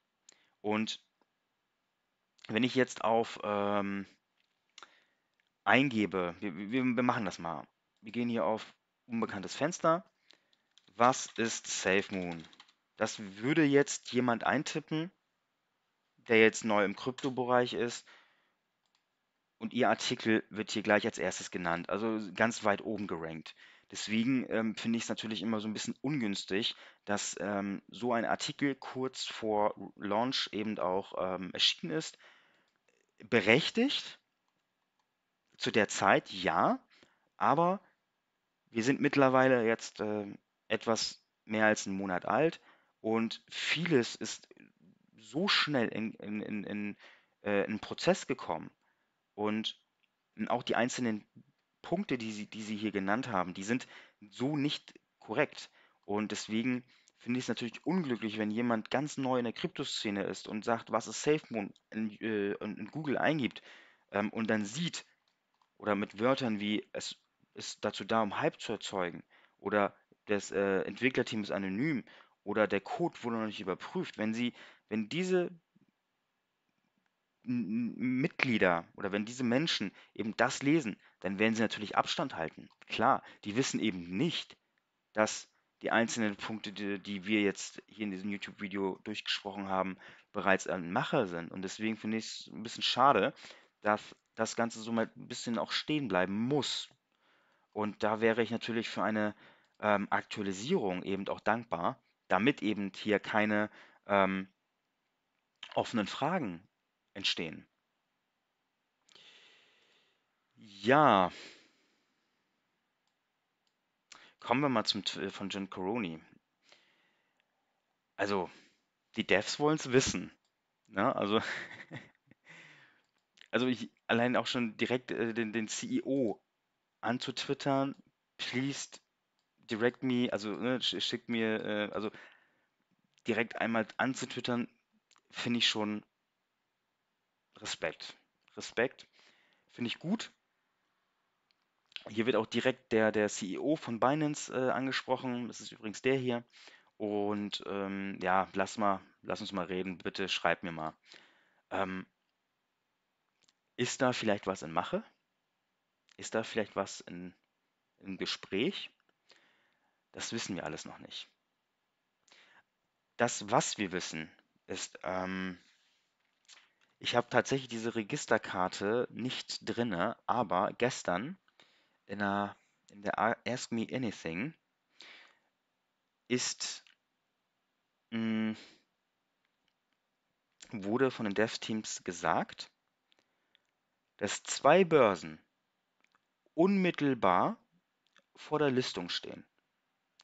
und wenn ich jetzt auf ähm, eingebe, wir, wir, wir machen das mal. Wir gehen hier auf unbekanntes Fenster. Was ist Safe Moon? Das würde jetzt jemand eintippen, der jetzt neu im Kryptobereich ist. Und Ihr Artikel wird hier gleich als erstes genannt, also ganz weit oben gerankt. Deswegen ähm, finde ich es natürlich immer so ein bisschen ungünstig, dass ähm, so ein Artikel kurz vor Launch eben auch ähm, erschienen ist. Berechtigt zu der Zeit ja, aber wir sind mittlerweile jetzt äh, etwas mehr als einen Monat alt und vieles ist so schnell in, in, in, in, äh, in Prozess gekommen und auch die einzelnen Punkte, die Sie, die Sie hier genannt haben, die sind so nicht korrekt. Und deswegen finde ich es natürlich unglücklich, wenn jemand ganz neu in der Kryptoszene ist und sagt, was ist SafeMoon in, äh, in Google eingibt ähm, und dann sieht oder mit Wörtern wie es ist dazu da, um Hype zu erzeugen oder das äh, Entwicklerteam ist anonym oder der Code wurde noch nicht überprüft. Wenn Sie, wenn diese Mitglieder oder wenn diese Menschen eben das lesen, dann werden sie natürlich Abstand halten. Klar, die wissen eben nicht, dass die einzelnen Punkte, die, die wir jetzt hier in diesem YouTube-Video durchgesprochen haben, bereits ein Macher sind. Und deswegen finde ich es ein bisschen schade, dass das Ganze so mal ein bisschen auch stehen bleiben muss. Und da wäre ich natürlich für eine ähm, Aktualisierung eben auch dankbar, damit eben hier keine ähm, offenen Fragen entstehen. Ja. Kommen wir mal zum Tw- äh, von Jim Caroni. Also, die Devs wollen es wissen. Ja, ne? also, <laughs> also ich allein auch schon direkt äh, den, den CEO anzutwittern, please direct me, also ne, schickt mir, äh, also direkt einmal anzutwittern, finde ich schon Respekt. Respekt, finde ich gut. Hier wird auch direkt der, der CEO von Binance äh, angesprochen. Das ist übrigens der hier. Und ähm, ja, lass, mal, lass uns mal reden. Bitte schreib mir mal. Ähm, ist da vielleicht was in Mache? Ist da vielleicht was in, im Gespräch? Das wissen wir alles noch nicht. Das, was wir wissen, ist, ähm, ich habe tatsächlich diese Registerkarte nicht drinne, aber gestern in, einer, in der Ask Me Anything ist, mh, hm, wurde von den Dev-Teams gesagt, dass zwei Börsen unmittelbar vor der Listung stehen.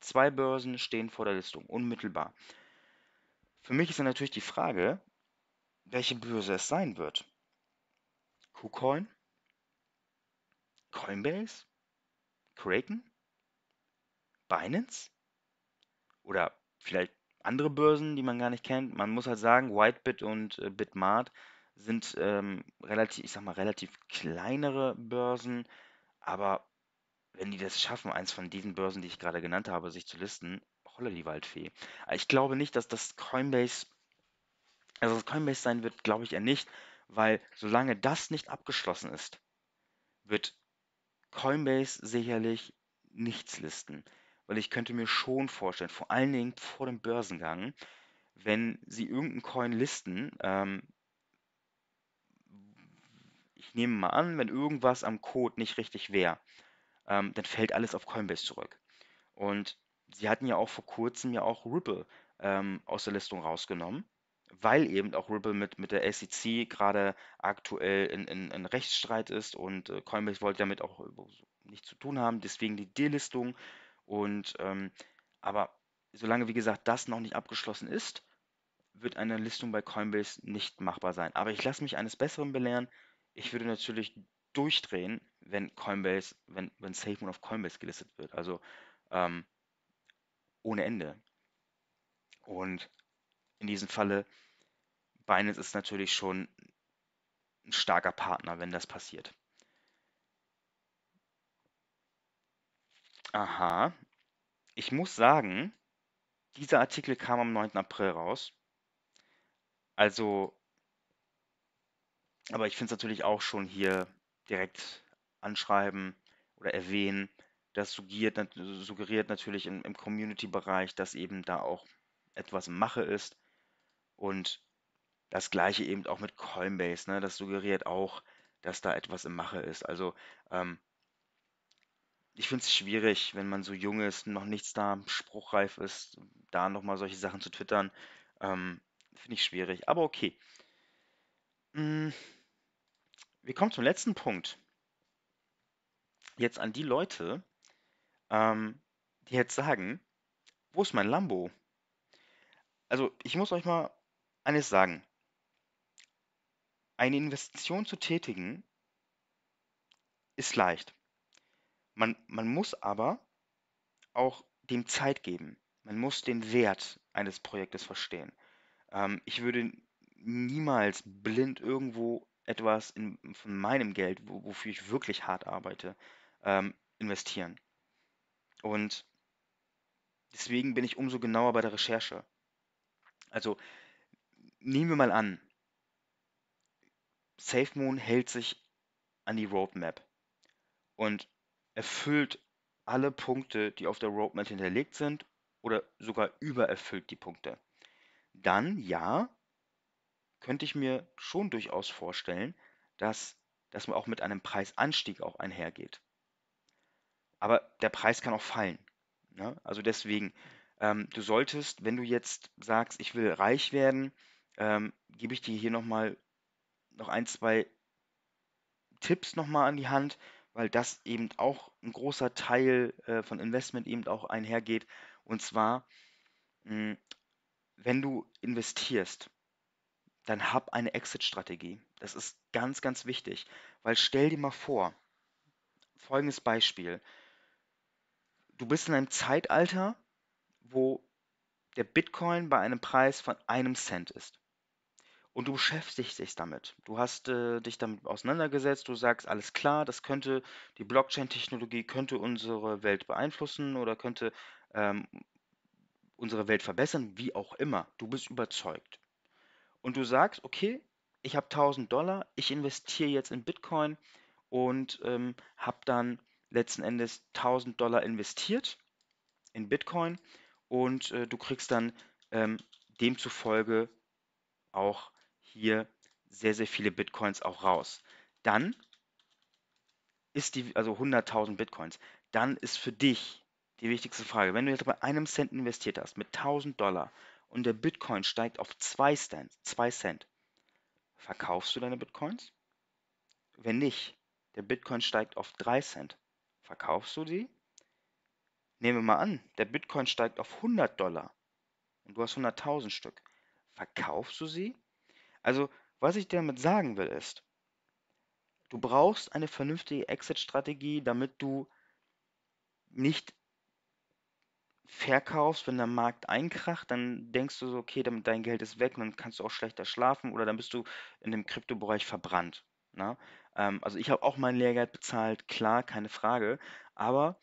Zwei Börsen stehen vor der Listung, unmittelbar. Für mich ist dann natürlich die Frage, welche Börse es sein wird. KuCoin? Coinbase? Kraken? Binance? Oder vielleicht andere Börsen, die man gar nicht kennt. Man muss halt sagen, Whitebit und äh, Bitmart sind ähm, relativ, ich sag mal, relativ kleinere Börsen, aber wenn die das schaffen, eins von diesen Börsen, die ich gerade genannt habe, sich zu listen, holle die Waldfee. Ich glaube nicht, dass das Coinbase, also das Coinbase sein wird, glaube ich eher nicht, weil solange das nicht abgeschlossen ist, wird Coinbase sicherlich nichts listen, weil ich könnte mir schon vorstellen, vor allen Dingen vor dem Börsengang, wenn sie irgendeinen Coin listen, ähm, ich nehme mal an, wenn irgendwas am Code nicht richtig wäre, ähm, dann fällt alles auf Coinbase zurück. Und sie hatten ja auch vor kurzem ja auch Ripple ähm, aus der Listung rausgenommen weil eben auch Ripple mit, mit der SEC gerade aktuell in, in, in Rechtsstreit ist und äh, Coinbase wollte damit auch nichts zu tun haben, deswegen die Delistung. Und ähm, aber solange, wie gesagt, das noch nicht abgeschlossen ist, wird eine Listung bei Coinbase nicht machbar sein. Aber ich lasse mich eines Besseren belehren. Ich würde natürlich durchdrehen, wenn Coinbase, wenn, wenn SafeMoon auf Coinbase gelistet wird. Also ähm, ohne Ende. Und in diesem Falle, Binance ist natürlich schon ein starker Partner, wenn das passiert. Aha. Ich muss sagen, dieser Artikel kam am 9. April raus. Also, aber ich finde es natürlich auch schon hier direkt anschreiben oder erwähnen. Das suggeriert, suggeriert natürlich im, im Community-Bereich, dass eben da auch etwas Mache ist. Und das gleiche eben auch mit Coinbase. Ne? Das suggeriert auch, dass da etwas im Mache ist. Also ähm, ich finde es schwierig, wenn man so jung ist, noch nichts da spruchreif ist, da nochmal solche Sachen zu twittern. Ähm, finde ich schwierig, aber okay. Hm, wir kommen zum letzten Punkt. Jetzt an die Leute, ähm, die jetzt sagen, wo ist mein Lambo? Also ich muss euch mal eines sagen. Eine Investition zu tätigen ist leicht. Man, man muss aber auch dem Zeit geben. Man muss den Wert eines Projektes verstehen. Ähm, ich würde niemals blind irgendwo etwas in, von meinem Geld, wo, wofür ich wirklich hart arbeite, ähm, investieren. Und deswegen bin ich umso genauer bei der Recherche. Also nehmen wir mal an, SafeMoon hält sich an die Roadmap und erfüllt alle Punkte, die auf der Roadmap hinterlegt sind oder sogar übererfüllt die Punkte. Dann ja, könnte ich mir schon durchaus vorstellen, dass das auch mit einem Preisanstieg auch einhergeht. Aber der Preis kann auch fallen. Ne? Also deswegen, ähm, du solltest, wenn du jetzt sagst, ich will reich werden, ähm, gebe ich dir hier nochmal noch ein, zwei Tipps nochmal an die Hand, weil das eben auch ein großer Teil äh, von Investment eben auch einhergeht. Und zwar, mh, hm, wenn du investierst, dann hab eine Exit-Strategie. Das ist ganz, ganz wichtig, weil stell dir mal vor, folgendes Beispiel. Du bist in einem Zeitalter, wo der Bitcoin bei einem Preis von einem Cent ist. Und du beschäftigst dich damit. Du hast äh, dich damit auseinandergesetzt. Du sagst, alles klar, das könnte, die Blockchain-Technologie könnte unsere Welt beeinflussen oder könnte ähm, unsere Welt verbessern, wie auch immer. Du bist überzeugt. Und du sagst, okay, ich habe 1000 Dollar, ich investiere jetzt in Bitcoin und ähm, habe dann letzten Endes 1000 Dollar investiert in Bitcoin und äh, du kriegst dann ähm, demzufolge auch hier sehr, sehr viele Bitcoins auch raus. Dann ist die, also 100.000 Bitcoins, dann ist für dich die wichtigste Frage, wenn du jetzt bei einem Cent investiert hast mit 1000 Dollar und der Bitcoin steigt auf 2 Cent, 2 Cent, verkaufst du deine Bitcoins? Wenn nicht, der Bitcoin steigt auf 3 Cent, verkaufst du die? Nehmen wir mal an, der Bitcoin steigt auf 100 Dollar und du hast 100.000 Stück, verkaufst du sie? Also, was ich damit sagen will, ist, du brauchst eine vernünftige Exit-Strategie, damit du nicht verkaufst, wenn der Markt einkracht, dann denkst du so, okay, damit dein Geld ist weg, und dann kannst du auch schlechter schlafen oder dann bist du in dem Kryptobereich verbrannt. Na? Ne? Ähm, also ich habe auch mein Lehrgeld bezahlt, klar, keine Frage, aber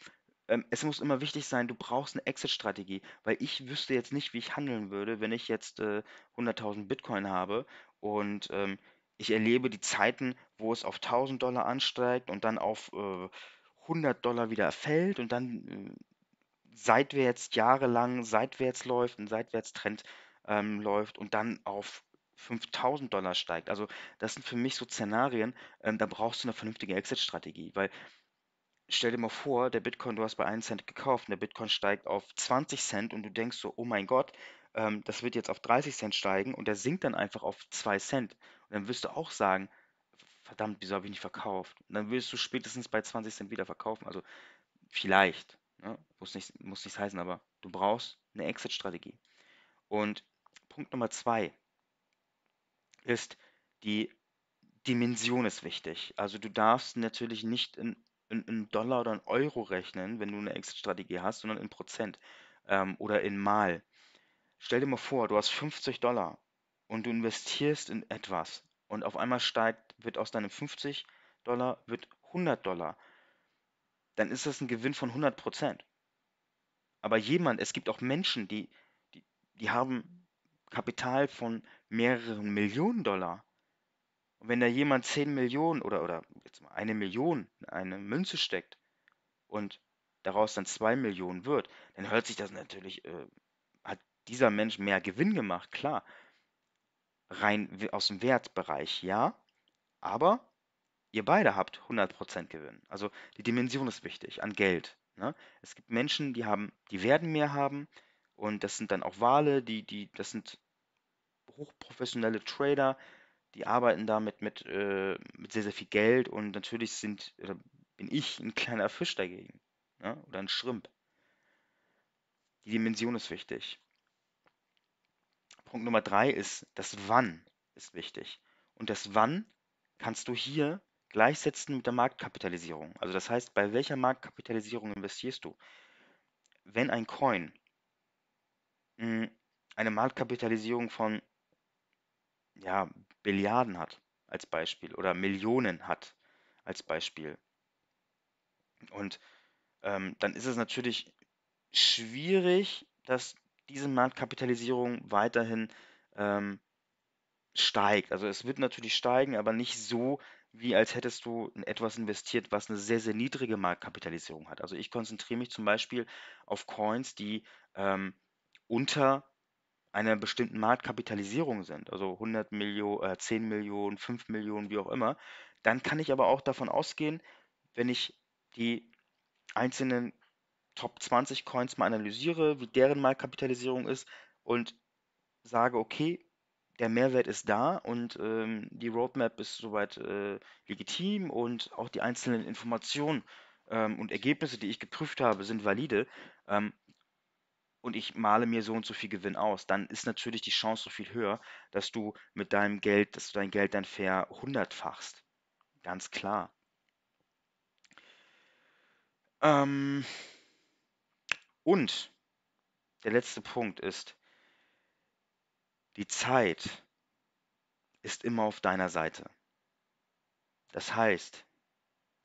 ähm, es muss immer wichtig sein, du brauchst eine Exit-Strategie, weil ich wüsste jetzt nicht, wie ich handeln würde, wenn ich jetzt äh, 100.000 Bitcoin habe und ähm, ich erlebe die Zeiten, wo es auf 1000 Dollar ansteigt und dann auf äh, 100 Dollar wieder fällt und dann äh, seitwärts jahrelang seitwärts läuft, ein Seitwärtstrend ähm, läuft und dann auf 5000 Dollar steigt. Also das sind für mich so Szenarien, ähm, da brauchst du eine vernünftige Exit-Strategie, weil stell dir mal vor, der Bitcoin, du hast bei 1 Cent gekauft und der Bitcoin steigt auf 20 Cent und du denkst so, oh mein Gott, ähm, das wird jetzt auf 30 Cent steigen und der sinkt dann einfach auf 2 Cent. Und dann wirst du auch sagen, verdammt, wieso habe ich nicht verkauft? Und dann wirst du spätestens bei 20 Cent wieder verkaufen. Also vielleicht, ne? muss, nicht, muss nichts heißen, aber du brauchst eine Exit-Strategie. Und Punkt Nummer zwei ist, die Dimension ist wichtig. Also du darfst natürlich nicht in in, in Dollar oder in Euro rechnen, wenn du eine Exit-Strategie hast, sondern in Prozent ähm, oder in Mal. Stell dir mal vor, du hast 50 Dollar und du investierst in etwas und auf einmal steigt, wird aus deinem 50 Dollar wird 100 Dollar. Dann ist das ein Gewinn von 100 Prozent. Aber jemand, es gibt auch Menschen, die, die, die haben Kapital von mehreren Millionen Dollar und wenn da jemand 10 Millionen oder, oder jetzt mal eine Million in eine Münze steckt und daraus dann 2 Millionen wird, dann hört sich das natürlich, äh, hat dieser Mensch mehr Gewinn gemacht, klar. Rein aus dem Wertbereich, ja. Aber ihr beide habt 100% Gewinn. Also die Dimension ist wichtig an Geld. Ne? Es gibt Menschen, die haben, die werden mehr haben und das sind dann auch Wale, die, die, das sind hochprofessionelle Trader, die arbeiten damit mit, äh, mit sehr, sehr viel Geld und natürlich sind, bin ich ein kleiner Fisch dagegen. Ja? Ne, oder ein Schrimp. Die Dimension ist wichtig. Punkt Nummer drei ist, das Wann ist wichtig. Und das Wann kannst du hier gleichsetzen mit der Marktkapitalisierung. Also das heißt, bei welcher Marktkapitalisierung investierst du? Wenn ein Coin hm, eine Marktkapitalisierung von ja, Milliarden hat als Beispiel oder Millionen hat als Beispiel. Und ähm, dann ist es natürlich schwierig, dass diese Marktkapitalisierung weiterhin ähm, steigt. Also es wird natürlich steigen, aber nicht so, wie als hättest du in etwas investiert, was eine sehr, sehr niedrige Marktkapitalisierung hat. Also ich konzentriere mich zum Beispiel auf Coins, die ähm, unter einer bestimmten Marktkapitalisierung sind, also 100 äh, Millionen, 10 Millionen, 5 Millionen, wie auch immer, dann kann ich aber auch davon ausgehen, wenn ich die einzelnen Top 20 Coins mal analysiere, wie deren Marktkapitalisierung ist und sage, okay, der Mehrwert ist da und ähm, die Roadmap ist soweit äh, legitim und auch die einzelnen Informationen ähm, und Ergebnisse, die ich geprüft habe, sind valide, ähm, und ich male mir so und so viel Gewinn aus, dann ist natürlich die Chance so viel höher, dass du mit deinem Geld, dass du dein Geld dann verhundertfachst. Ganz klar. Ähm und der letzte Punkt ist, die Zeit ist immer auf deiner Seite. Das heißt,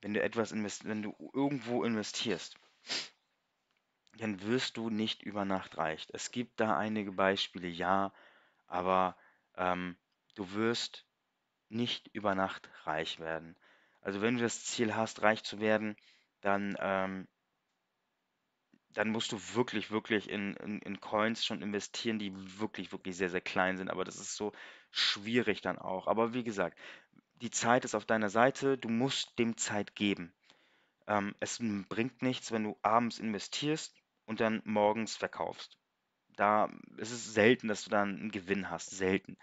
wenn du etwas wenn du irgendwo investierst, dann wirst du nicht über Nacht reich. Es gibt da einige Beispiele, ja, aber ähm, du wirst nicht über Nacht reich werden. Also wenn du das Ziel hast, reich zu werden, dann, ähm, dann musst du wirklich, wirklich in, in, in Coins schon investieren, die wirklich, wirklich sehr, sehr klein sind. Aber das ist so schwierig dann auch. Aber wie gesagt, die Zeit ist auf deiner Seite, du musst dem Zeit geben. Ähm, es bringt nichts, wenn du abends investierst und dann morgens verkaufst. Da ist es selten, dass du dann einen Gewinn hast, selten.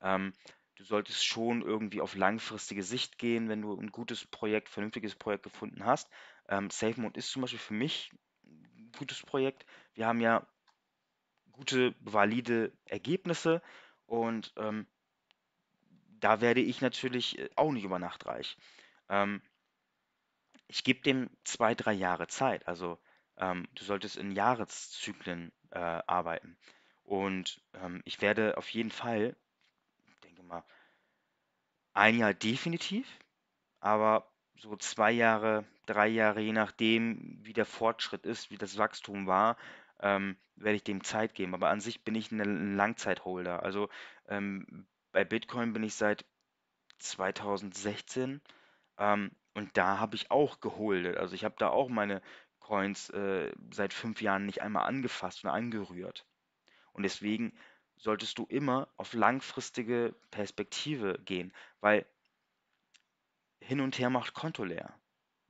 Ähm, du solltest schon irgendwie auf langfristige Sicht gehen, wenn du ein gutes Projekt, vernünftiges Projekt gefunden hast. Ähm, SafeMode ist zum Beispiel für mich ein gutes Projekt. Wir haben ja gute, valide Ergebnisse und ähm, da werde ich natürlich äh, auch nicht über Nacht reich. Ähm, ich gebe dem zwei, drei Jahre Zeit. Also ähm, du solltest in Jahreszyklen äh, arbeiten. Und ähm, ich werde auf jeden Fall, denke mal, ein Jahr definitiv, aber so zwei Jahre, drei Jahre, je nachdem, wie der Fortschritt ist, wie das Wachstum war, ähm, werde ich dem Zeit geben. Aber an sich bin ich ein Langzeitholder. Also ähm, bei Bitcoin bin ich seit 2016 ähm, und da habe ich auch geholdet. Also ich habe da auch meine Coins äh, seit fünf Jahren nicht einmal angefasst und angerührt. Und deswegen solltest du immer auf langfristige Perspektive gehen, weil hin und her macht Konto leer.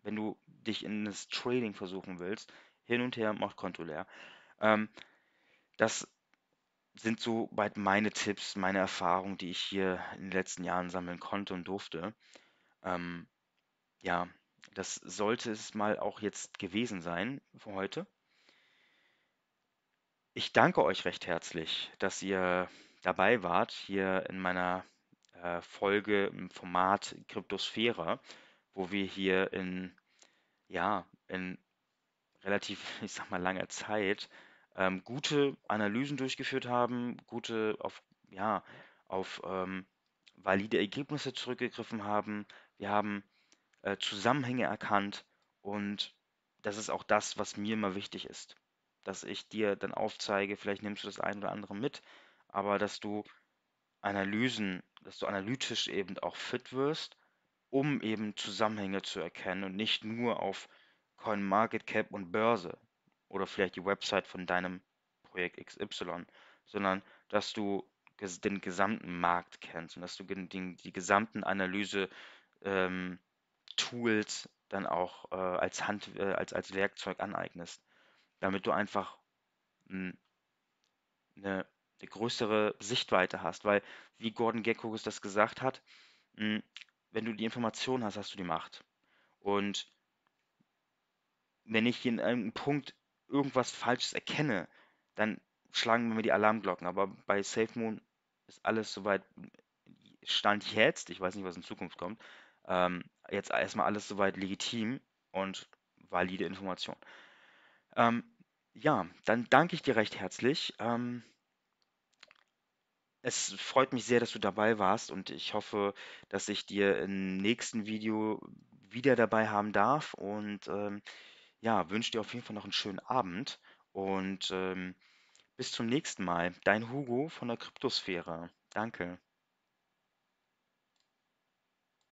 Wenn du dich in das Trading versuchen willst, hin und her macht Konto leer. Ähm, das sind so weit meine Tipps, meine Erfahrungen, die ich hier in den letzten Jahren sammeln konnte und durfte. Ähm, ja, das sollte es mal auch jetzt gewesen sein für heute. Ich danke euch recht herzlich, dass ihr dabei wart hier in meiner äh, Folge im Format Kryptosphäre, wo wir hier in, ja, in relativ, <laughs> ich sag mal, langer Zeit ähm, gute Analysen durchgeführt haben, gute auf, ja, auf ähm, valide Ergebnisse zurückgegriffen haben. Wir haben äh, Zusammenhänge erkannt und das ist auch das, was mir immer wichtig ist. Dass ich dir dann aufzeige, vielleicht nimmst du das ein oder andere mit, aber dass du Analysen, dass du analytisch eben auch fit wirst, um eben Zusammenhänge zu erkennen und nicht nur auf CoinMarketCap und Börse oder vielleicht die Website von deinem Projekt XY, sondern dass du den gesamten Markt kennst und dass du den, die gesamten Analyse ähm, Tools dann auch äh, als Hand, äh, als, als Werkzeug aneignest, damit du einfach eine, hm, eine, größere Sichtweite hast. Weil, wie Gordon Gekko das gesagt hat, mh, hm, wenn du die Information hast, hast du die Macht. Und wenn ich in einem Punkt irgendwas Falsches erkenne, dann schlagen mir die Alarmglocken. Aber bei SafeMoon ist alles soweit hm, Stand jetzt, ich weiß nicht, was in Zukunft kommt, ähm, jetzt erstmal alles soweit legitim und valide Information. Ähm, ja, dann danke ich dir recht herzlich. Ähm, es freut mich sehr, dass du dabei warst und ich hoffe, dass ich dir im nächsten Video wieder dabei haben darf und ähm, ja, wünsche dir auf jeden Fall noch einen schönen Abend und ähm, bis zum nächsten Mal. Dein Hugo von der Kryptosphäre. Danke.